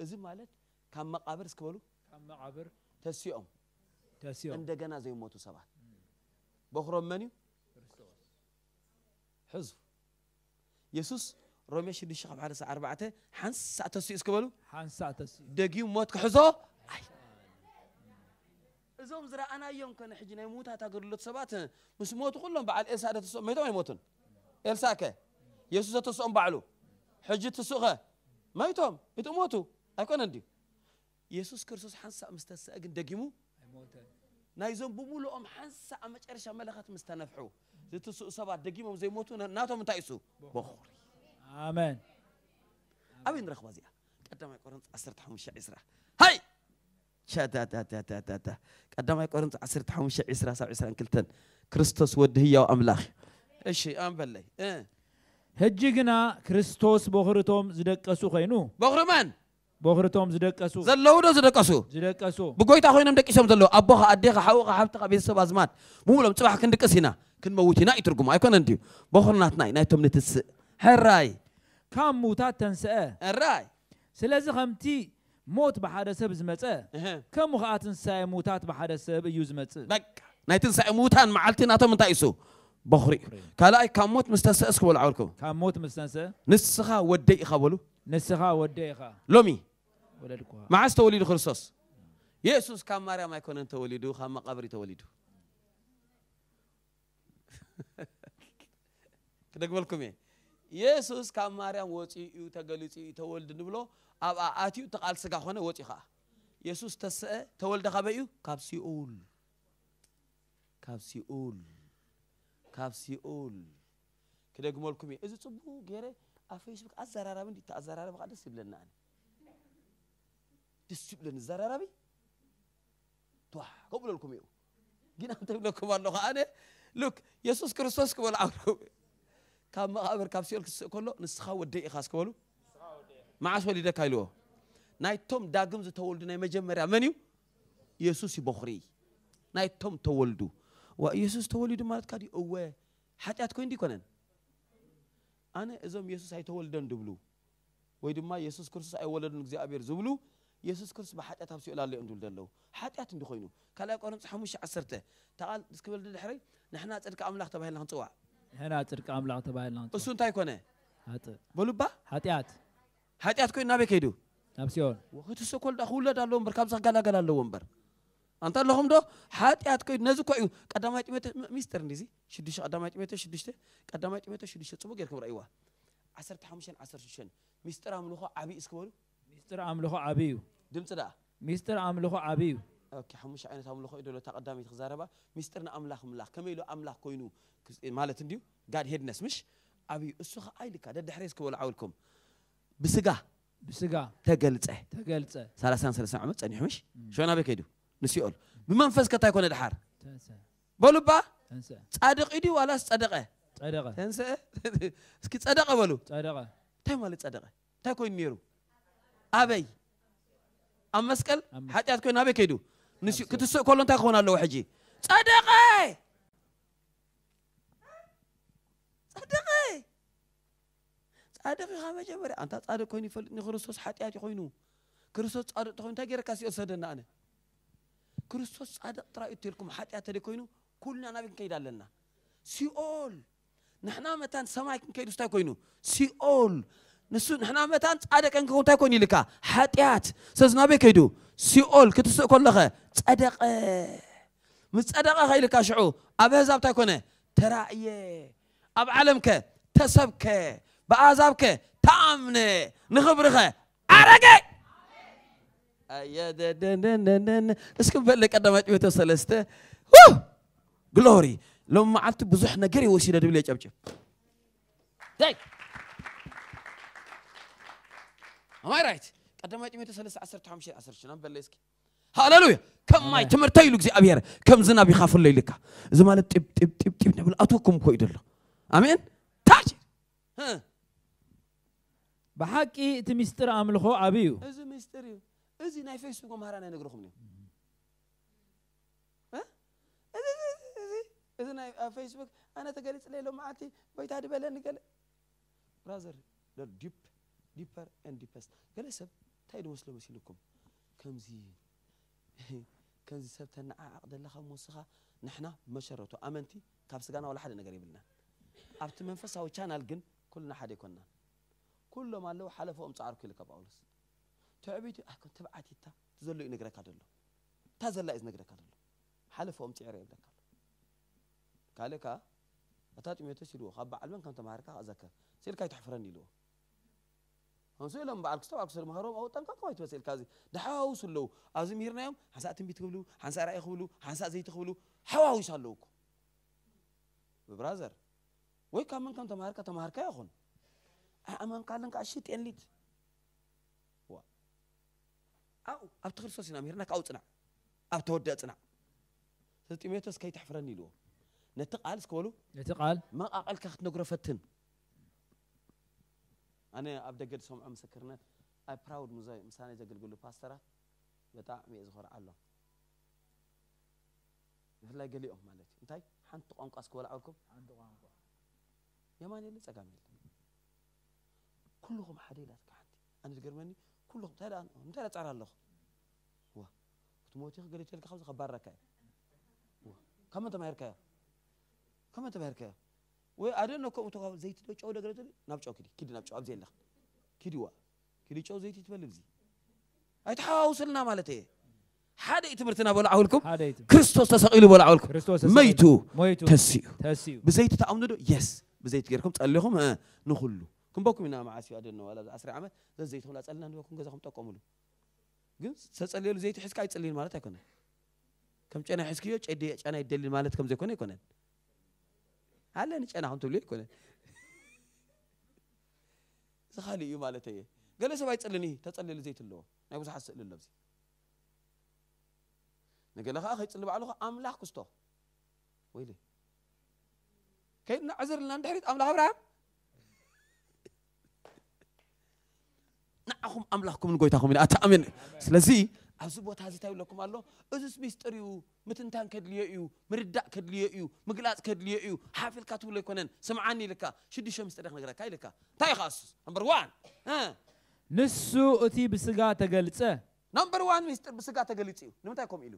Speaker 1: እዚ ማለት ካብ መቃብር እስክበሉ ካብ መቃብር ተሲኦም ተሲኦም እንደገና ዘይሞቱ ሰባት بخرم مني حزف يسوس رمي شدي شق على ساعة أربعة حنس ساعة تسي إسكبلو حنس ساعة تسي دقيم موت كحزو زوم زرا أنا يوم كان حجنا يموت هتا قرر لتسبات مش موت كلهم بعد إلسا هذا تسوق ميتوا يموتون إلسا كه يسوس تسوق بعلو حجة تسوقه ما يتم يتموتوا أكون عندي يسوس كرسوس حنس ساعة مستسأجن دقيمو ናይዞም ብሙሉኦም ሓንሳ ኣብ መጨረሻ መለኸት ምስ ተነፍሑ ዝትስኡ ሰባት ደጊሞም ዘይሞቱ ናቶም እንታይ እሱ በኹሪ ኣመን ኣበይ ንረኽባ እዚኣ ቀዳማይ ቆሮንት 15 20 ሃይ ሻዳዳዳዳዳዳ ቀዳማይ ቆሮንት 15 20 ሳብ 22 ክርስቶስ ወዲ ህያው ኣምላኽ እሺ ኣንበለይ ሕጂ ግና ክርስቶስ በኽርቶም ዝደቀሱ ኮይኑ በኽሪ መን بغرتهم زدك أسو زلوا بوخرتهم زدقسو زلو دو زدقسو زدقسو بقويتا خوينا مدقسهم زلوا ابوها اديها حوقها حبتها بيت سبع زمان مو لهم موتي ناي ترجم أي كن انتي ناي نايتهم نتس هراي كم موتات تنسى هراي سلازي خمتي موت بحدا سب زمتة كم خا تنسى موتات بحدا سب يزمتة زمصه بك ناي تنسى موتان معلتي ناتهم انت يسو بخري كالاي كم موت مستنسى اسكو ولا عوركم كام موت مستنسى نسخه ودي خابلو نسخه ودي خا لومي ما معاس توليد خرسوس يسوس كان ماريا ما يكون أنت وليدو خاما قبري توليدو كده قبلكم إيه يسوس كان ماريا مريم وتي يتجلتي تولد نبلو أبا أتيو تقال سكاخونا وتي خا يسوس تسأ تولد خبيو كاب سيول كاب سيول كاب سيول كده قبلكم إيه إذا تبغوا غيره أفيسبوك أزرارة من دي تأزرارة بقى دس يبلنا أنا discipline zararabi twa goblolkum yo ginamtablokumano ከዓነ ሉክ የሱስ ክርስቶስ ክበሉ ዓብርኩም ካብ መቃብር ካብ ሲኦል ክስእ ከሎ ንስኻ ወደይ ኢኻ ስክበሉ መዓስ ወሊደካ ኢልዎ ናይቶም ዳግም ዝተወልዱ ናይ መጀመርያ መን እዩ የሱስ ይበኽሪ ናይቶም ተወልዱ ኢየሱስ ተወሊዱ ማለት ካ እወ ሓጢኣት ኮይኑ ይኮነን ኣነ እዞም የሱስ ኣይተወልደን ድብሉ ወይ ድማ የሱስ ክርስቶስ ኣይወለዱን እግዚኣብሔር ዝብሉ የሱስ ክርስቶስ ብሓጢአት ኣብሲኡ ላለ እዮም ዝብል ዘለዉ ሓጢኣት እንዲኮይኑ ካልኣይ ቆሮንጦስ ሓሙሽተ ዓሰርተ ተቓል ዝክብል ድሕሪ ንሕና ፅድቂ ኣምላኽ ተባሂልና ክንፅዋዕ ንሕና ፅድቂ ኣምላኽ ተባሂልና እሱ እንታይ ኮነ በሉባ ሓጢኣት ሓጢኣት ኮይኑ ናበይ ከይዱ ናብ ሲኦን ወክትስ ኮልዳ ክውለድ ኣለዎ እምበር ካብዚ ክጋላገል ኣለዎ እምበር ኣንተ ኣለኹም ዶ ሓጢኣት ከይዱ ነዚ ኮ እዩ ቀዳማይ ጢሞቴዎስ ሚስጥር እንዲዚ ሽዱሽተ ቀዳማይ ጢሞቴዎስ ሽዱሽተ ቀዳማይ ጢሞቴዎስ ሽዱሽተ ፅቡቅ ጌርኩም ረእይዋ ዓሰርተ ሓሙሽተን ዓሰርተ ሽዱሽተን ሚስጥር ኣምልኾ ዓብዪ እስክበሉ ምስጢር ኣምልኾ ዓብይ እዩ ድምፂ ደኣ ምስጢር ኣምልኾ ዓብይ እዩ ሓሙሽተ ዓይነት ኣምልኾ እዩ ደሎታ ቀዳሚት ክዛረባ ምስጢር ንኣምላኽ ምላኽ ከመይ ኢሉ ኣምላኽ ኮይኑ ማለት እንድዩ ጋድ ሄድነስ ምሽ ዓብዩ እሱ ከዓ ይልካ ደድሕሬስ ክበልዓውልኩም ብስጋ ብስጋ ተገልፀ ተገልፀ 33 ዓመት ፀኒሑ ምሽ ሸና በይ ከይዱ ንሲኦል ብመንፈስ ከታ ይኮነ ድሓር በሉባ ጻድቕ ኢድዩ ዋላስ ጸደቐ ተንስአ እስኪ ጸደቐ በሉ ጸደቐ እንታይ ማለት ጸደቐ እንታይ ኮይኑ ነይሩ أبي أم مسكال حتى أتكون أبي كيدو نسي كتسوق كلن تاخون الله وحجي صدقة صدقة صدقة خامة جبر أنت صادق كوني فل نخرسوس حتى أتكونو كرسوس صادق تكون تاجر كاسي أصدقنا أنا كرسوس صادق ترى يتركم حتى أتكونو كلنا نبي كيد لنا سيول نحنا متان سماك كيدو ستا كونو سيول نسون حنا متان صادق انك كنت يكون يلكا حطيات سزنا بك يدو سيول كتسق صادق مصادق مصدق خيلك شعو اب حزاب تكونه ترى اب عالمك تسبك بأعزابك تامن نخبرخ عرقي أيا دن اسكم بل قدمت بيتو سلسته غلوري لو ما عرفت بزح نجري وشينا دبلي جبجب أماي رايت قدام هاي تميت سلسة عشر تحمش عشر شنام بلسك هاللويا كم ماي تمر تايلو زي أبيار كم زنا بيخاف الليلك زمالة تب تب تب تب نبل أتوكم كوي دلو آمين تاج بحكي تمستر عملخو أبيو إذا مستريو إذا ناي فيسبوك ما هرانا نقرخم نيو إذا إذا إذا إذا ناي فيسبوك أنا تقلت ليلو معتي بيتادي بلن قال براذر ده ديب ዲፐር ኤንድ ዲፐስት ገለ ሰብ እንታይ ድመስሎ መሲልኩም ከምዚ ከምዚ ሰብ ተነዓዓቕ ዘለኻ ምወስኻ ንሕና መሰረቱ ኣመንቲ ካብ ስጋና ወላ ሓደ ነገር ይብልናን ኣብቲ መንፈሳዊ ቻናል ግን ኩልና ሓደ ይኮንናን ኩሎም ኣለዉ ሓለፎኦም ፃዕርኩ ኢልካ ጳውሎስ ትዕቢቱ ኣይኮን ተብዓቲታ እቲ ዘሎ እዩ ነግረካ ደሎ እታ ዘላ እዩ ዝነግረካ ደሎ ሓለፎኦም ፅዕረ ይብለካ ካልእ ከዓ እታ ጢሞቴዎስ ኢልዎ ካብ በዓል መን ከም ተማሃርካ ኣዘከር ሲልካ ይትሕፍረኒ ኢልዎ ከምኡ ኢሎም በዓል ክስተ በዓል ክስተ መሃሮም ኣው ጠንቀቕ ወይ ትበፅልካ እዚ ድሓዋውሱ ኣለዉ ኣብዚ ምሂርናዮም ሓንሳእ ትንቢት ክብሉ ሓንሳእ ራእይ ክብሉ ሓንሳእ ዘይቲ ክብሉ ሓዋዊሱ ኣለውኩ ብብራዘር ወይ ካብ መን ከም ተማሃርካ ተማሃርካ ይኹን ኣእመንካለን ከዓ ሽት የንሊት ኣብኡ ኣብቲ ክርስቶስ ኢና ምሂርና ካብኡ ፅናዕ ኣብ ተወደእ ፅናዕ ስጢሞቴዎስ ከይትሕፍረኒ ኢልዎ ነቲ ቃል እስከበሉ ነቲ ቃል መቃቐልካ ክትነግሮ ፈትን أنا أبدأ قد سمع مسكرنا أي براود مزاي مساني زي قلقلو باسترا بتاع مي إزغور عالو يفلا يقلي أم مالتي انتاي حانتو قنق أسكوال عالكم حانتو قنق يماني اللي سقامل كلهم حديلات كحانتي أنا تقرمني كلهم تهلا أنهم تهلا تعرى الله هو كتموتي قلت لك خبز خبار ركاي كم أنت مهركاي كم أنت مهركاي وي ادنا كو تو خاو زيت دو چاو دغرت ناب چاو كيدي كيدي ناب چاو ابزي نخ كيدي وا كيدي چاو زيت يتبل بزي اي تحاو سلنا مالتي حدا يتمرتنا بولا عولكم كريستوس تسقيل بولا عولكم ميتو ميتو تسيو تسيو بزيت تامنو يس بزيت غيركم تصليهم نخلو كم بكم انا معاسي ادنا ولا اسرع عمل زيت ولا تصلنا نكون غزاكم تقوملو جن سصليل زيت حسك اي تصلين مالتي كنا كم چنا حسك يو چي دي چنا يدلين مالتي كم زيكون يكونن هل أنا أنا هم تقولي كنا زخالي يوم على تيه قال سبعة تسألني تسأل لي زيت اللو أنا بس حس للنفسي نقول نعم، لك أخي تسأل بعلوه أم لا كستو ويلي كيف نعذر لنا دحرت أم لا أبراهيم نعهم أم لا كم نقول تأخذ من أتأمن سلزي ኣብዚ ቦታ እዚ እንታይ ይብለኩም ኣሎ እዚስ ሚስጢር እዩ ምትንታን ከድልዮ እዩ ምርዳእ ከድልዮ እዩ ምግላፅ ከድልዮ እዩ ሓፊልካ ትብሎ ኣይኮነን ስምዓኒ ኢልካ ሽዱሽተ ምስጢር ክነግረካ ኢልካ እንታይ ኢኻ እሱ ነምበር ዋን ንሱ እቲ ብስጋ ተገልፀ ነምበር ዋን ሚስጢር ብስጋ ተገሊፅ እዩ ንምንታይ ከምኡ ኢሉ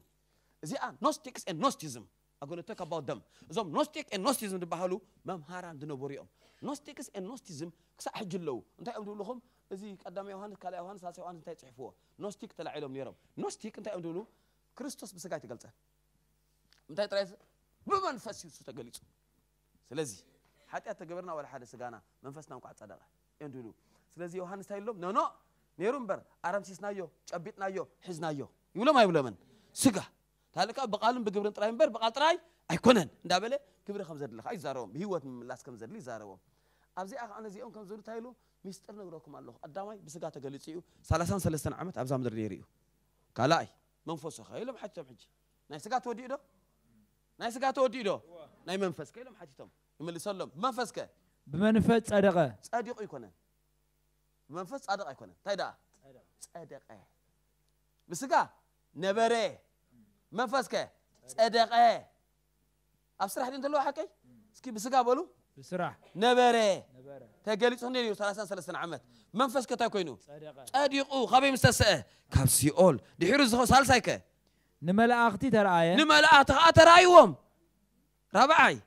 Speaker 1: እዚኣ ኖስቲክስ ኤን ኖስቲዝም ኣጎነቶ ካባው ደም እዞም ኖስቲክ ኤን ኖስቲዝም ዝበሃሉ መምሃራን ዝነበሩ እዮም ኖስቲክስ ኤን ኖስቲዝም ክሳብ ሕጂ ኣለዉ እንታይ እዮም ዝብልኹም እዚ ቀዳማይ ዮሃንስ ካልኣይ ዮሃንስ ሳልሳይ ዮሃንስ እንታይ ፅሒፍዎ ኖስቲክ ተላዒሎም ነይሮም ኖስቲክ እንታይ እዮም ድብሉ ክርስቶስ ብስጋ ይተገልፀ እንታይ ጥራይ ብመንፈስ እዩ ተገሊፁ ስለዚ ሓጢኣት ተገበርና ወላ ሓደ ስጋና መንፈስና እንኳዕ ፀደቐ እዮም ድብሉ ስለዚ ዮሃንስ እንታይ ኢሎም ነኖ ነይሩ እምበር ኣረምሲስናዮ ጨቢጥናዮ ሒዝናዮ ይብሎም ኣይብሎምን ስጋ ካልእ ከዓ ብቃልን ብግብርን ጥራይ እምበር ብቃል ጥራይ ኣይኮነን እንዳበለ ግብሪ ከም ዘድሊ ከዓ ይዛረቦም ብሂወት ምምላስ ከም ዘድሊ ይዛረቦም ኣብዚኣ ከዓ ነዚኦም ከም ዝብሉ እንታይ ኢሉ ميستر نغروكم الله أدامي بسقعة تقليتيو سلسان سلسان عمت أبزام در نيريو كالاي منفس خي لم حتى بحج ناي سقعة تودي دو ناي سقعة تودي دو ناي منفس كي لم حتى تم سلم منفس كي بمنفس أدقى أدقى يكون منفس أدقى يكون تايدا أدقى بسقعة نبري منفس كي أدقى أبصر حد ينتلو حكي سكي بسقعة بلو بسرعه نبره تجلس هنا يو ثلاثة سلسة عمت منفس كتا كينو صديق او خبي مستساء كاب سيول دحيرو زخو سالسايك نملا اختي ترايا نملا اختي ترايوم رابعي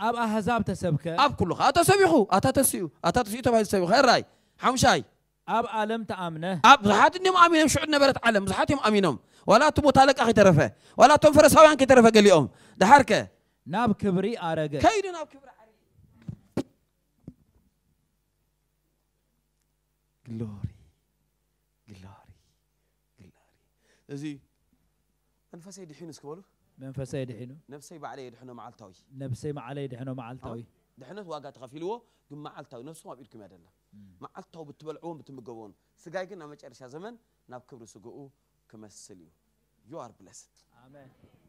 Speaker 1: اب احزاب تسبك اب كله اتا سبيخو اتا تسيو اتا تسيو تبع تسبيخ خير راي حمشاي اب عالم تامنه اب زحات نم امينم شعود نبرت عالم زحاتهم امينم ولا تموت عليك اخي ترفه ولا تنفرس هوان كي ترفه قال يوم دحركه ناب كبري ارغه كيد ناب كبري glory, glory, glory. እዚ መንፈሰይ ድሒኑ እስክበሉ መንፈሰይ ድሒኑ ነብሰይ ባዕለየ ድሕኖ መዓልታዊ ነብሰይ ባዕለየ ድሕኖ መዓልታዊ ድሕነት ዋጋ ተኸፊልዎ ግን መዓልታዊ ነፍሱም ኣብኢድኩም እያ ደላ መዓልታዊ ብትበልዕዎን ብትምገቦን ስጋይ ግን ኣብ መጨረሻ ዘመን ናብ ክብሪ ስግኡ ክመስል እዩ ዩ ኣር ብለስድ ኣሜን